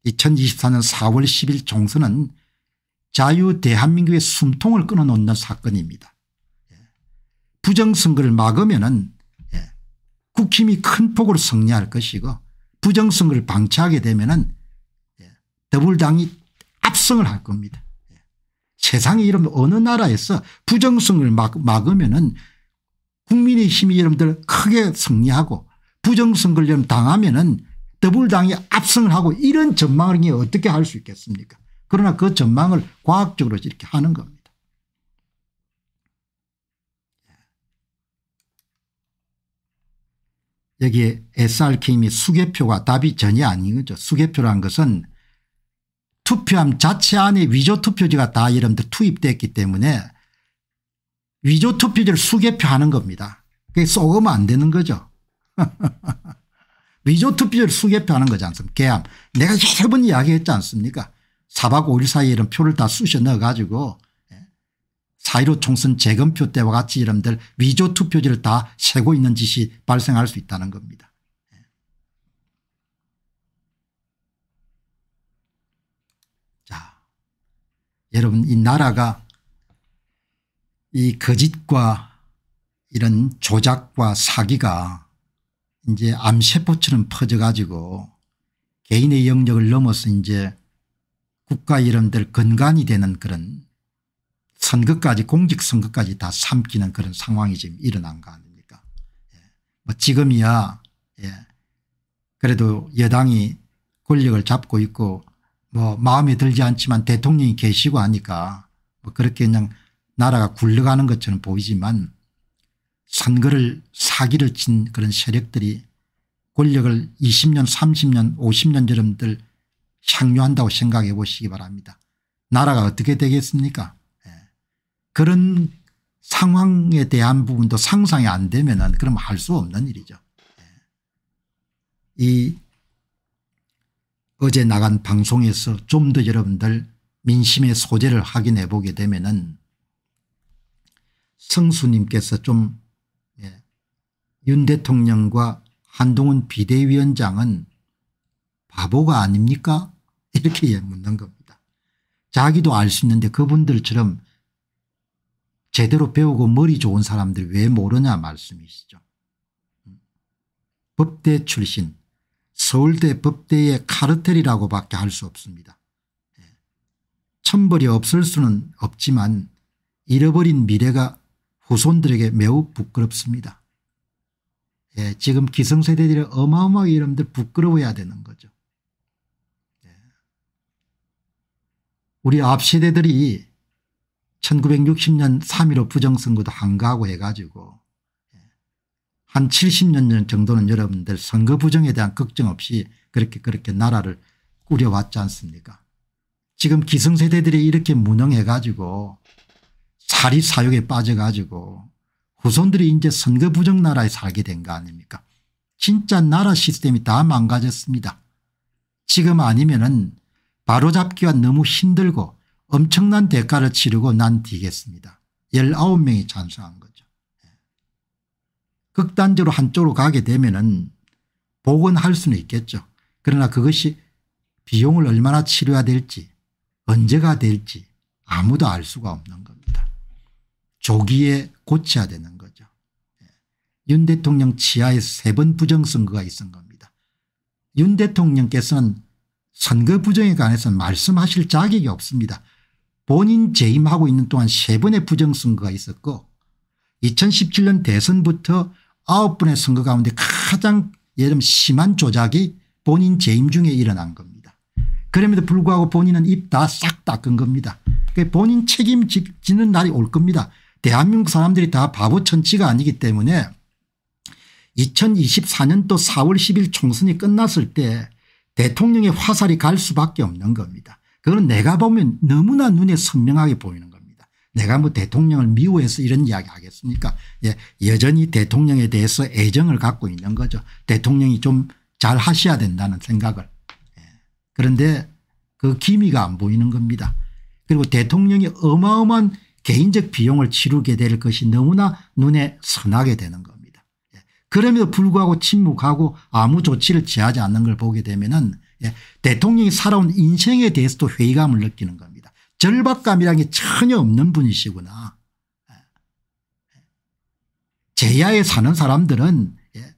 2024년 4월 10일 총선은 자유 대한민국의 숨통을 끊어놓는 사건입니다. 예. 부정선거를 막으면 예, 국힘이 큰 폭으로 승리할 것이고 부정선거를 방치하게 되면 예, 더불당이 압승을 할 겁니다. 예. 세상에 이런 어느 나라에서 부정선거를 막, 으면 국민의힘이 여러분들 크게 승리하고 부정선거를 당하면 은 더불당이 압승을 하고 이런 전망을 어떻게 할 수 있겠습니까 그러나 그 전망을 과학적으로 이렇게 하는 겁니다. 예. 여기에 SRK님이 수개표가 답이 전혀 아닌 거죠. 수개표란 것은 투표함 자체 안에 위조투표지가 다 여러분들 투입됐기 때문에 위조투표지를 수개표하는 겁니다. 그게 쏘으면 안 되는 거죠. *laughs* 위조투표율 수개표하는 거지 않습니까 개함. 내가 여러 번 이야기했지 않습니까 4박 5일 사이에 이런 표를 다 쑤셔 넣어 가지고 4.15 예. 총선 재검표 때와 같이 이런들 위조투표지를 다 세고 있는 짓이 발생할 수 있다는 겁니다. 예. 자, 여러분 이 나라가 이 거짓과 이런 조작과 사기가 이제 암세포처럼 퍼져가지고 개인의 영역을 넘어서 이제 국가 이름들 근간이 되는 그런 선거까지 공직선거까지 다 삼키는 그런 상황이 지금 일어난 거 아닙니까 예. 뭐 지금이야 예. 그래도 여당이 권력을 잡고 있고 뭐 마음에 들지 않지만 대통령이 계시고 하니까 뭐 그렇게 그냥 나라가 굴러가는 것처럼 보이지만 선거를 사기를 친 그런 세력들이 권력을 20년 30년 50년 여러분들 향유한다고 생각해 보시기 바랍니다. 나라가 어떻게 되겠습니까 예. 그런 상황에 대한 부분도 상상이 안 되면 은 그럼 할 수 없는 일이죠. 예. 이 어제 나간 방송에서 좀 더 여러분들 민심의 소재를 확인해 보게 되면 은 성수님께서 좀윤 대통령과 한동훈 비대위원장은 바보가 아닙니까 *laughs* 이렇게 예, 묻는 겁니다. 자기도 알 수 있는데 그분들처럼 제대로 배우고 머리 좋은 사람들 왜 모르냐 말씀이시죠. 법대 출신 서울대 법대의 카르텔이라고 밖에 할 수 없습니다. 예. 천벌이 없을 수는 없지만 잃어버린 미래가 후손들에게 매우 부끄럽습니다. 예, 지금 기성세대들이 어마어마하게 이름들 부끄러워야 되는 거죠. 예. 우리 앞 세대들이 1960년 3.15 부정선거도 한가하고 해가지고 예. 한 70년 정도는 여러분들 선거 부정에 대한 걱정 없이 그렇게 그렇게 나라를 꾸려왔지 않습니까 지금 기성세대들이 이렇게 무능해가지고 자립사욕에 빠져가지고 후손들이 이제 선거 부정 나라에 살게 된 거 아닙니까 진짜 나라 시스템이 다 망가졌습니다. 지금 아니면 은 바로잡기가 너무 힘들고 엄청난 대가를 치르고 난 뒤겠습니다. 19명이 찬성한 거죠. 극단적으로 한쪽으로 가게 되면 은복원할 수는 있겠죠. 그러나 그것이 비용을 얼마나 치료해야 될지 언제가 될지 아무도 알 수가 없는 겁니다. 조기에 고쳐야 되는 윤 대통령 치하에 세 번 부정선거가 있은 겁니다. 윤 대통령께서는 선거 부정에 관해서 말씀하실 자격이 없습니다. 본인 재임하고 있는 동안 세 번의 부정선거가 있었고 2017년 대선부터 아홉 번의 선거 가운데 가장 예를 심한 조작이 본인 재임 중에 일어난 겁니다. 그럼에도 불구하고 본인은 입 다 싹 닦은 겁니다. 본인 책임지는 날이 올 겁니다. 대한민국 사람들이 다 바보 천치가 아니기 때문에 2024년도 4월 10일 총선이 끝났을 때 대통령의 화살이 갈 수밖에 없는 겁니다. 그건 내가 보면 너무나 눈에 선명하게 보이는 겁니다. 내가 뭐 대통령을 미워해서 이런 이야기 하겠습니까 예, 여전히 대통령에 대해서 애정을 갖고 있는 거죠. 대통령이 좀 잘 하셔야 된다는 생각을. 예. 그런데 그 기미가 안 보이는 겁니다. 그리고 대통령이 어마어마한 개인적 비용을 치르게 될 것이 너무나 눈에 선하게 되는 것. 그럼에도 불구하고 침묵하고 아무 조치를 취하지 않는 걸 보게 되면은 예, 대통령이 살아온 인생에 대해서도 회의감을 느끼는 겁니다. 절박감이라는 게 전혀 없는 분이시구나. 예. 예. 제야에 사는 사람들은 예,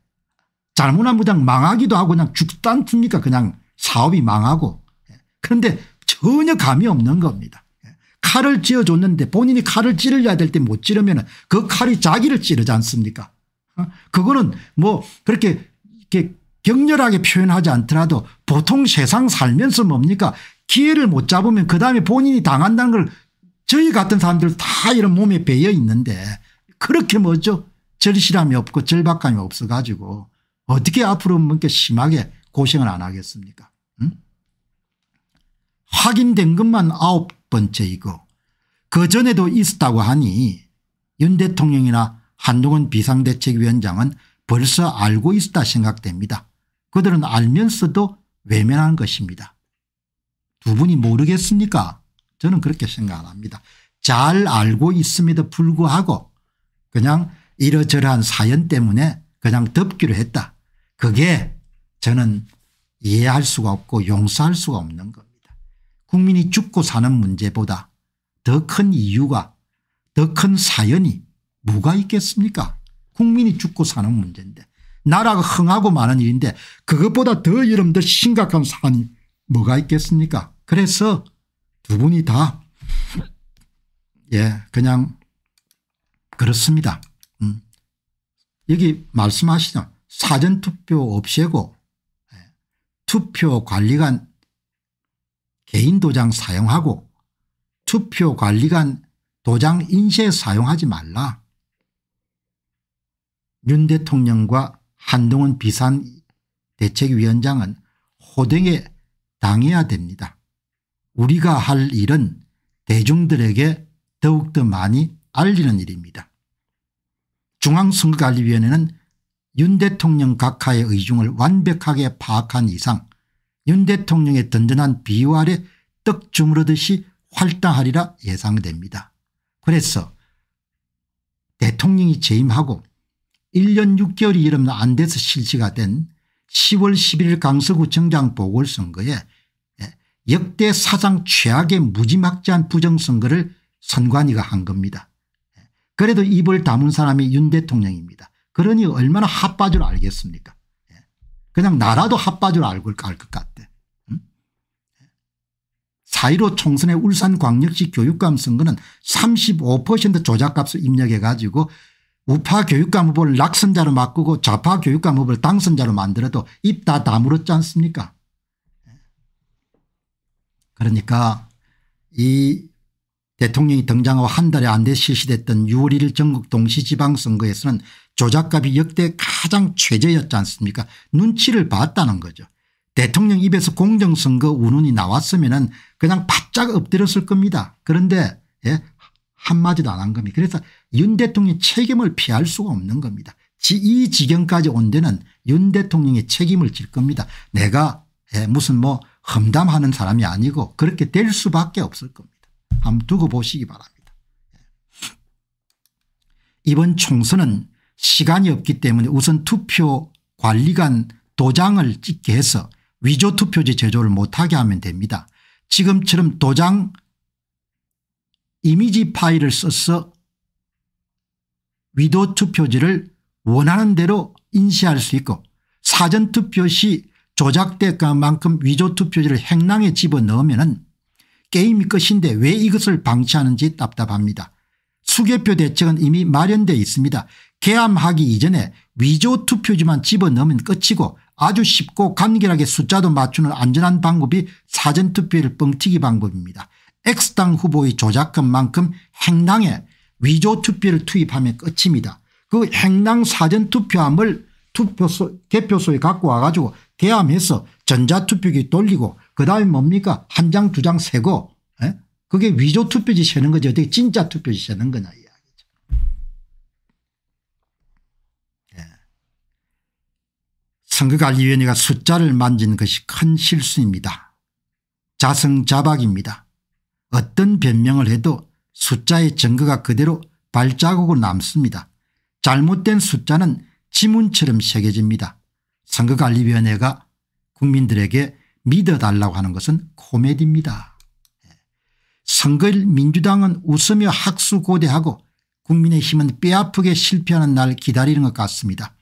잘못한 무당 망하기도 하고 그냥 죽지 않습니까 그냥 사업이 망하고 예, 그런데 전혀 감이 없는 겁니다. 예. 칼을 쥐어줬는데 본인이 칼을 찌르려 될때 못 찌르면 그 칼이 자기를 찌르지 않습니까 어? 그거는 뭐 그렇게 이렇게 격렬하게 표현하지 않더라도 보통 세상 살면서 뭡니까 기회를 못 잡으면 그다음에 본인이 당한다는 걸 저희 같은 사람들 다 이런 몸에 배어 있는데 그렇게 뭐죠 절실함이 없고 절박감이 없어 가지고 어떻게 앞으로 뭔가 심하게 고생을 안 하겠습니까 응? 확인된 것만 아홉 번째이고 그전에도 있었다고 하니 윤 대통령이나 한동훈 비상대책위원장은 벌써 알고 있었다 생각됩니다. 그들은 알면서도 외면한 것입니다. 두 분이 모르겠습니까? 저는 그렇게 생각 안 합니다. 잘 알고 있음에도 불구하고 그냥 이러저러한 사연 때문에 그냥 덮기로 했다. 그게 저는 이해할 수가 없고 용서할 수가 없는 겁니다. 국민이 죽고 사는 문제보다 더 큰 이유가 더 큰 사연이 누가 있겠습니까 국민이 죽고 사는 문제인데 나라가 흥하고 많은 일인데 그것보다 더 여러분들 심각한 사안이 뭐가 있겠습니까 그래서 두 분이 다예 그냥 그렇습니다. 음. 여기 말씀하시죠. 사전투표 없애고 예, 투표관리관 개인도장 사용하고 투표관리관 도장 인쇄 사용하지 말라. 윤 대통령과 한동훈 비상 대책위원장은 호등에 당해야 됩니다. 우리가 할 일은 대중들에게 더욱더 많이 알리는 일입니다. 중앙선거관리위원회는 윤 대통령 각하의 의중을 완벽하게 파악한 이상 윤 대통령의 든든한 비활에 떡 주무르듯이 활당하리라 예상됩니다. 그래서 대통령이 재임하고 1년 6개월이 여러분 안 돼서 실시가 된 10월 11일 강서구청장 보궐선거에 예, 역대 사상 최악의 무지막지한 부정선거를 선관위가 한 겁니다. 예, 그래도 입을 다문 사람이 윤 대통령입니다. 그러니 얼마나 핫바줄 알겠습니까 예, 그냥 나라도 핫바줄 알고 갈 것 같대. 4.15 총선의 울산광역시 교육감 선거는 35% 조작값을 입력해 가지고 우파 교육감 후보를 낙선자로 바꾸고 좌파 교육감 후보를 당선자로 만들어도 입 다 다물었지 않습니까 그러니까 이 대통령이 등장하고 한 달에 안 돼 실시됐던 6월 1일 전국 동시지방선거에서는 조작값이 역대 가장 최저였지 않습니까 눈치를 봤다는 거죠. 대통령 입에서 공정선거 운운이 나왔으면 그냥 바짝 엎드렸을 겁니다. 그런데 예? 한마디도 안 한 겁니다. 그래서 윤 대통령의 책임을 피할 수가 없는 겁니다. 이 지경까지 온 데는 윤 대통령이 책임을 질 겁니다. 내가 예, 무슨 뭐 험담하는 사람이 아니고 그렇게 될 수밖에 없을 겁니다. 한번 두고 보시기 바랍니다. 예. 이번 총선은 시간이 없기 때문에 우선 투표 관리관 도장을 찍게 해서 위조 투표지 제조를 못하게 하면 됩니다. 지금처럼 도장 이미지 파일을 써서 위도 투표지를 원하는 대로 인쇄할 수 있고 사전투표 시조작대가 만큼 위조 투표지를 행랑에 집어넣으면 게임이 끝인데 왜 이것을 방치하는지 답답합니다. 수개표 대책은 이미 마련돼 있습니다. 개함하기 이전에 위조 투표지만 집어넣으면 끝이고 아주 쉽고 간결하게 숫자도 맞추는 안전한 방법이 사전투표일 뻥튀기 방법입니다. X당 후보의 조작금만큼 행당에 위조투표를 투입하면 끝입니다. 그 행당 사전투표함을 투표소 개표소에 갖고 와가지고 대함해서 전자투표기 돌리고 그다음에 뭡니까 한 장 두 장 세고 에? 예? 그게 위조투표지 세는 거지 어떻게 진짜 투표지 세는 거냐 이야기죠. 예. 선거관리위원회가 숫자를 만진 것이 큰 실수입니다. 자승자박입니다. 어떤 변명을 해도 숫자의 증거가 그대로 발자국으로 남습니다. 잘못된 숫자는 지문처럼 새겨집니다. 선거관리위원회가 국민들에게 믿어달라고 하는 것은 코미디입니다. 예. 선거일 민주당은 웃으며 학수고대하고 국민의힘은 뼈아프게 실패하는 날 기다리는 것 같습니다.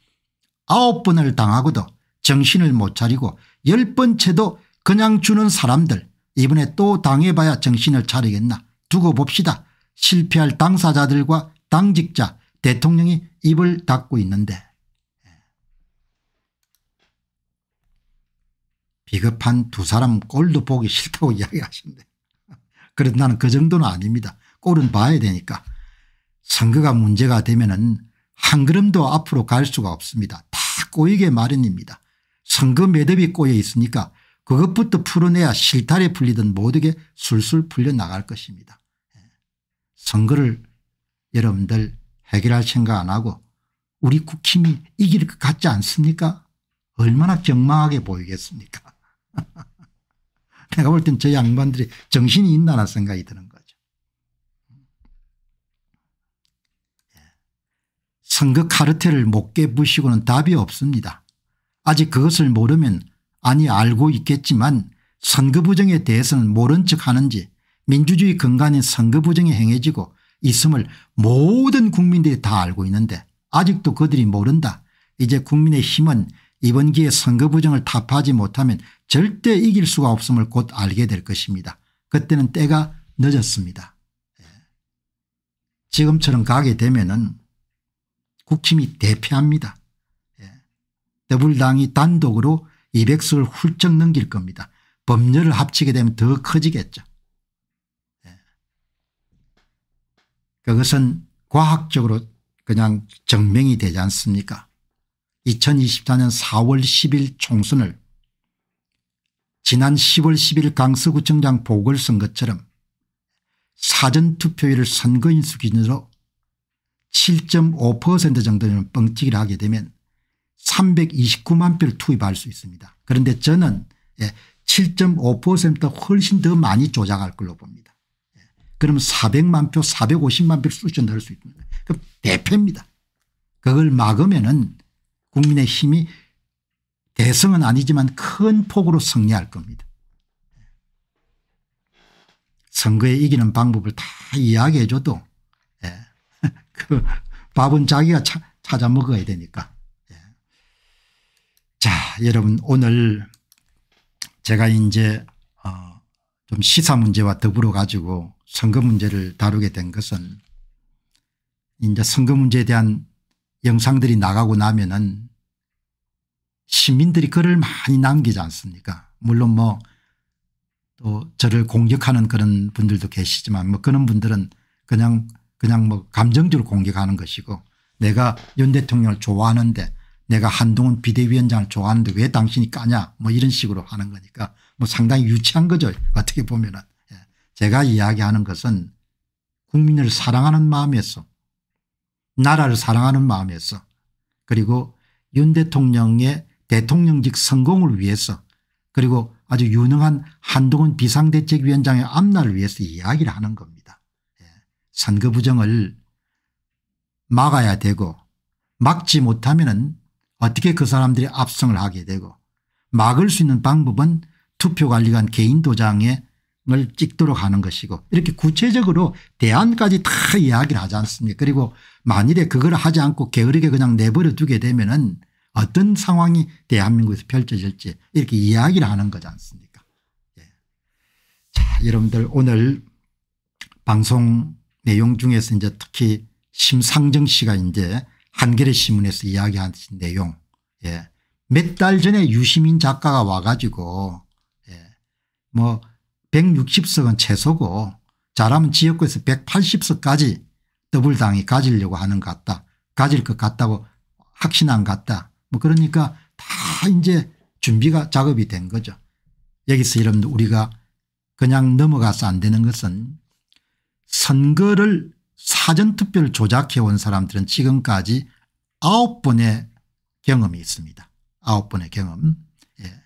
아홉 번을 당하고도 정신을 못 차리고 열 번째도 그냥 주는 사람들 이번에 또 당해봐야 정신을 차리겠나 두고 봅시다. 실패할 당사자들과 당직자 대통령이 입을 닫고 있는데 비겁한 두 사람 꼴도 보기 싫다고 *laughs* 이야기하신데 그래도 나는 그 정도는 아닙니다. 꼴은 봐야 되니까 선거가 문제가 되면 은한 걸음도 앞으로 갈 수가 없습니다. 다 꼬이게 마련입니다. 선거 매듭이 꼬여 있으니까 그것부터 풀어내야 실타래 풀리든 모두게 술술 풀려나갈 것입니다. 예. 선거를 여러분들 해결할 생각 안 하고 우리 국힘이 이길 것 같지 않습니까 얼마나 정망하게 보이겠습니까 *laughs* 내가 볼 땐 저 양반들이 정신이 있나나 생각이 드는 거죠. 예. 선거 카르텔을 못 깨부시고는 답이 없습니다. 아직 그것을 모르면 아니 알고 있겠지만 선거부정에 대해서는 모른 척 하는지 민주주의 근간인 선거부정이 행해지고 있음을 모든 국민들이 다 알고 있는데 아직도 그들이 모른다. 이제 국민의 힘은 이번 기회 선거부정을 타파하지 못하면 절대 이길 수가 없음을 곧 알게 될 것입니다. 그때는 때가 늦었습니다. 예. 지금처럼 가게 되면 은 국힘이 대패합니다. 예. 더불당이 단독으로 200석을 훌쩍 넘길 겁니다. 법률을 합치게 되면 더 커지겠죠. 예. 그것은 과학적으로 그냥 증명이 되지 않습니까 2024년 4월 10일 총선을 지난 10월 10일 강서구청장 보궐선거처럼 사전투표율을 선거인수 기준으로 7.5% 정도는 뻥튀기를 하게 되면 329만 표를 투입할 수 있습니다. 그런데 저는 7.5% 예, 훨씬 더 많이 조작할 걸로 봅니다. 예, 그러면 400만 표 450만 표를 쑤셔 넣을 수 있습니다. 그럼 대패입니다. 그걸 막으면 국민의 힘이 대성은 아니지만 큰 폭으로 승리할 겁니다. 예. 선거에 이기는 방법을 다 이야기해 줘도 *laughs* 그 밥은 자기가 찾아 먹어야 되니까. 자, 여러분 오늘 제가 이제 어좀 시사 문제와 더불어 가지고 선거 문제를 다루게 된 것은 이제 선거 문제에 대한 영상들이 나가고 나면은 시민들이 글을 많이 남기지 않습니까? 물론 뭐 또 저를 공격하는 그런 분들도 계시지만 뭐 그런 분들은 그냥 그냥 뭐 감정적으로 공격하는 것이고 내가 윤 대통령을 좋아하는데 내가 한동훈 비대위원장을 좋아하는데 왜 당신이 까냐 뭐 이런 식으로 하는 거니까 뭐 상당히 유치한 거죠 어떻게 보면은 예. 제가 이야기하는 것은 국민을 사랑하는 마음에서 나라를 사랑하는 마음에서 그리고 윤 대통령의 대통령직 성공을 위해서 그리고 아주 유능한 한동훈 비상대책위원장의 앞날을 위해서 이야기를 하는 겁니다. 예. 선거 부정을 막아야 되고 막지 못하면 은 어떻게 그 사람들이 압승을 하게 되고 막을 수 있는 방법은 투표관리관 개인 도장을 찍도록 하는 것이고 이렇게 구체적으로 대안까지 다 이야기를 하지 않습니까 그리고 만일에 그걸 하지 않고 게으르게 그냥 내버려 두게 되면 은 어떤 상황이 대한민국에서 펼쳐질지 이렇게 이야기를 하는 거지 않습니까 예. 자 여러분들 오늘 방송 내용 중에서 이제 특히 심상정 씨가 이제 한겨레 신문에서 이야기하신 내용 예. 몇달 전에 유시민 작가가 와가지고 예. 뭐 160석은 최소고 잘하면 지역구에서 180석까지 더블당이 가지려고 하는 것 같다. 가질 것 같다고 확신한 것 같다. 뭐 그러니까 다 이제 준비가 작업이 된 거죠. 여기서 여러분 들 우리가 그냥 넘어가서 안 되는 것은 선거를 사전투표를 조작해온 사람들은 지금까지 아홉 번의 경험이 있습니다. 아홉 번의 경험. 예.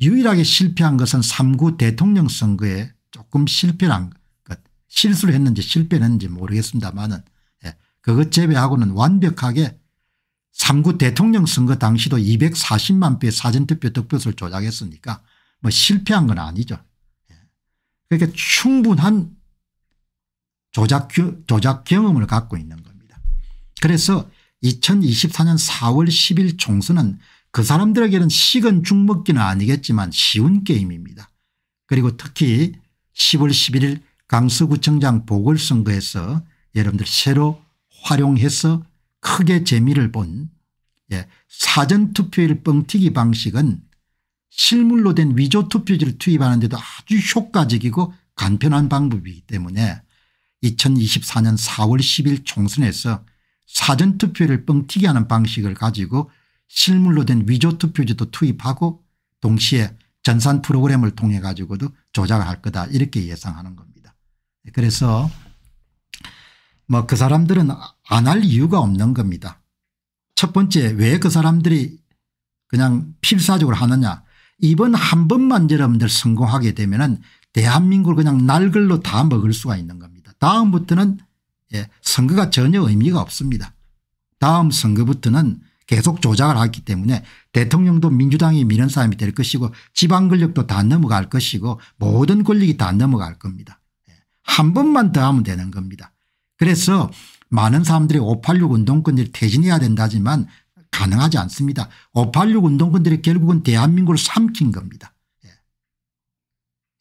유일하게 실패한 것은 3구 대통령 선거에 조금 실패한 것. 실수를 했는지 실패했는지 모르겠습니다만은 예. 그것 제외하고는 완벽하게 3구 대통령 선거 당시도 240만 표 사전투표 득표수를 조작했으니까 뭐 실패한 건 아니죠. 예. 그러니까 충분한 조작, 조작 경험을 갖고 있는 겁니다. 그래서 2024년 4월 10일 총선은 그 사람들에게는 식은 죽먹기는 아니겠지만 쉬운 게임입니다. 그리고 특히 10월 11일 강서구청장 보궐선거에서 여러분들 새로 활용해서 크게 재미를 본 예, 사전투표일 뻥튀기 방식은 실물로 된 위조투표지를 투입하는데도 아주 효과적이고 간편한 방법이기 때문에 2024년 4월 10일 총선에서 사전투표를 뻥튀기 하는 방식을 가지고 실물로 된 위조투표지도 투입하고 동시에 전산 프로그램을 통해 가지고도 조작할 을 거다 이렇게 예상하는 겁니다. 그래서 뭐 그 사람들은 안 할 이유가 없는 겁니다. 첫 번째 왜 그 사람들이 그냥 필사적으로 하느냐 이번 한 번만 여러분들 성공하게 되면 은 대한민국을 그냥 날걸로 다 먹을 수가 있는 겁니다. 다음부터는 예, 선거가 전혀 의미가 없습니다. 다음 선거부터는 계속 조작을 하기 때문에 대통령도 민주당이 미는 사람이 될 것이고 지방 권력도 다 넘어갈 것이고 모든 권력이 다 넘어갈 겁니다. 예, 한 번만 더 하면 되는 겁니다. 그래서 많은 사람들이 586 운동권들이 퇴진해야 된다지만 가능하지 않습니다. 586 운동권들이 결국은 대한민국을 삼킨 겁니다.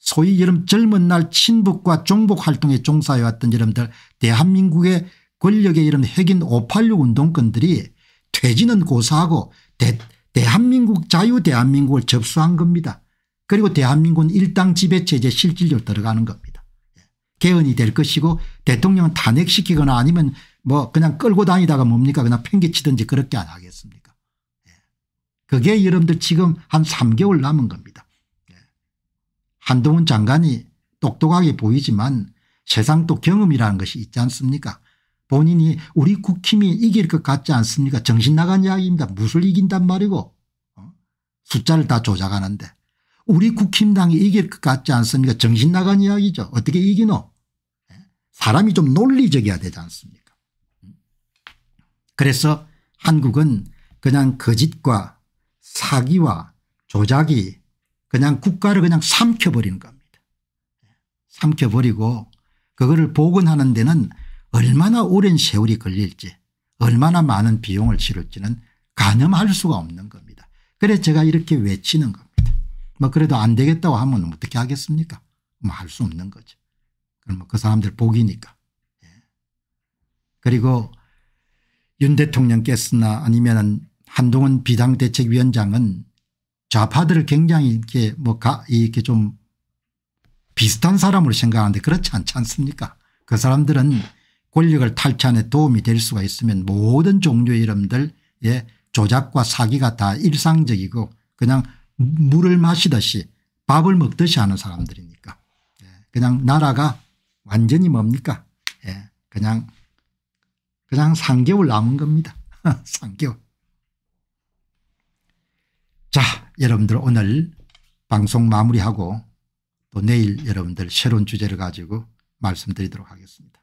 소위 여름 젊은 날 친북과 종북 활동에 종사해왔던 여러분들 대한민국의 권력의 이런 핵인 586 운동권들이 퇴진은 고사하고 대, 대한민국 자유 대한민국을 접수한 겁니다. 그리고 대한민국은 일당 지배체제 실질적으로 들어가는 겁니다. 예. 개헌이 될 것이고 대통령은 탄핵시키거나 아니면 뭐 그냥 끌고 다니다가 뭡니까 그냥 팽개치든지 그렇게 안 하겠습니까. 예. 그게 여러분들 지금 한 3개월 남은 겁니다. 한동훈 장관이 똑똑하게 보이지만 세상 도 경험이라는 것이 있지 않습니까 본인이 우리 국힘이 이길 것 같지 않습니까 정신 나간 이야기입니다. 무엇 이긴단 말이고 어? 숫자를 다 조작하는데 우리 국힘당이 이길 것 같지 않습니까 정신 나간 이야기죠. 어떻게 이기노 예? 사람이 좀 논리적이어야 되지 않습니까 그래서 한국은 그냥 거짓과 사기와 조작이 그냥 국가를 그냥 삼켜버리는 겁니다. 삼켜버리고 그거를 복원하는 데는 얼마나 오랜 세월이 걸릴지 얼마나 많은 비용을 치를지는 가늠할 수가 없는 겁니다. 그래서 제가 이렇게 외치는 겁니다. 뭐 그래도 안 되겠다고 하면 어떻게 하겠습니까? 뭐 할 수 없는 거죠. 그러면 그 사람들 복이니까. 예. 그리고 윤 대통령께서나 아니면 한동훈 비상대책위원장은 좌파들을 굉장히 이렇게 뭐가 이렇게 좀 비슷한 사람으로 생각하는데 그렇지 않지 않습니까 그 사람들은 권력을 탈취하는 도움이 될 수가 있으면 모든 종류의 이름들의 예, 조작과 사기가 다 일상적이고 그냥 물을 마시듯이 밥을 먹듯이 하는 사람들이니까 예, 그냥 나라가 완전히 뭡니까 예, 그냥 그냥 3개월 남은 겁니다. 3개월. *laughs* 자 여러분들 오늘 방송 마무리하고 또 내일 여러분들 새로운 주제를 가지고 말씀드리도록 하겠습니다.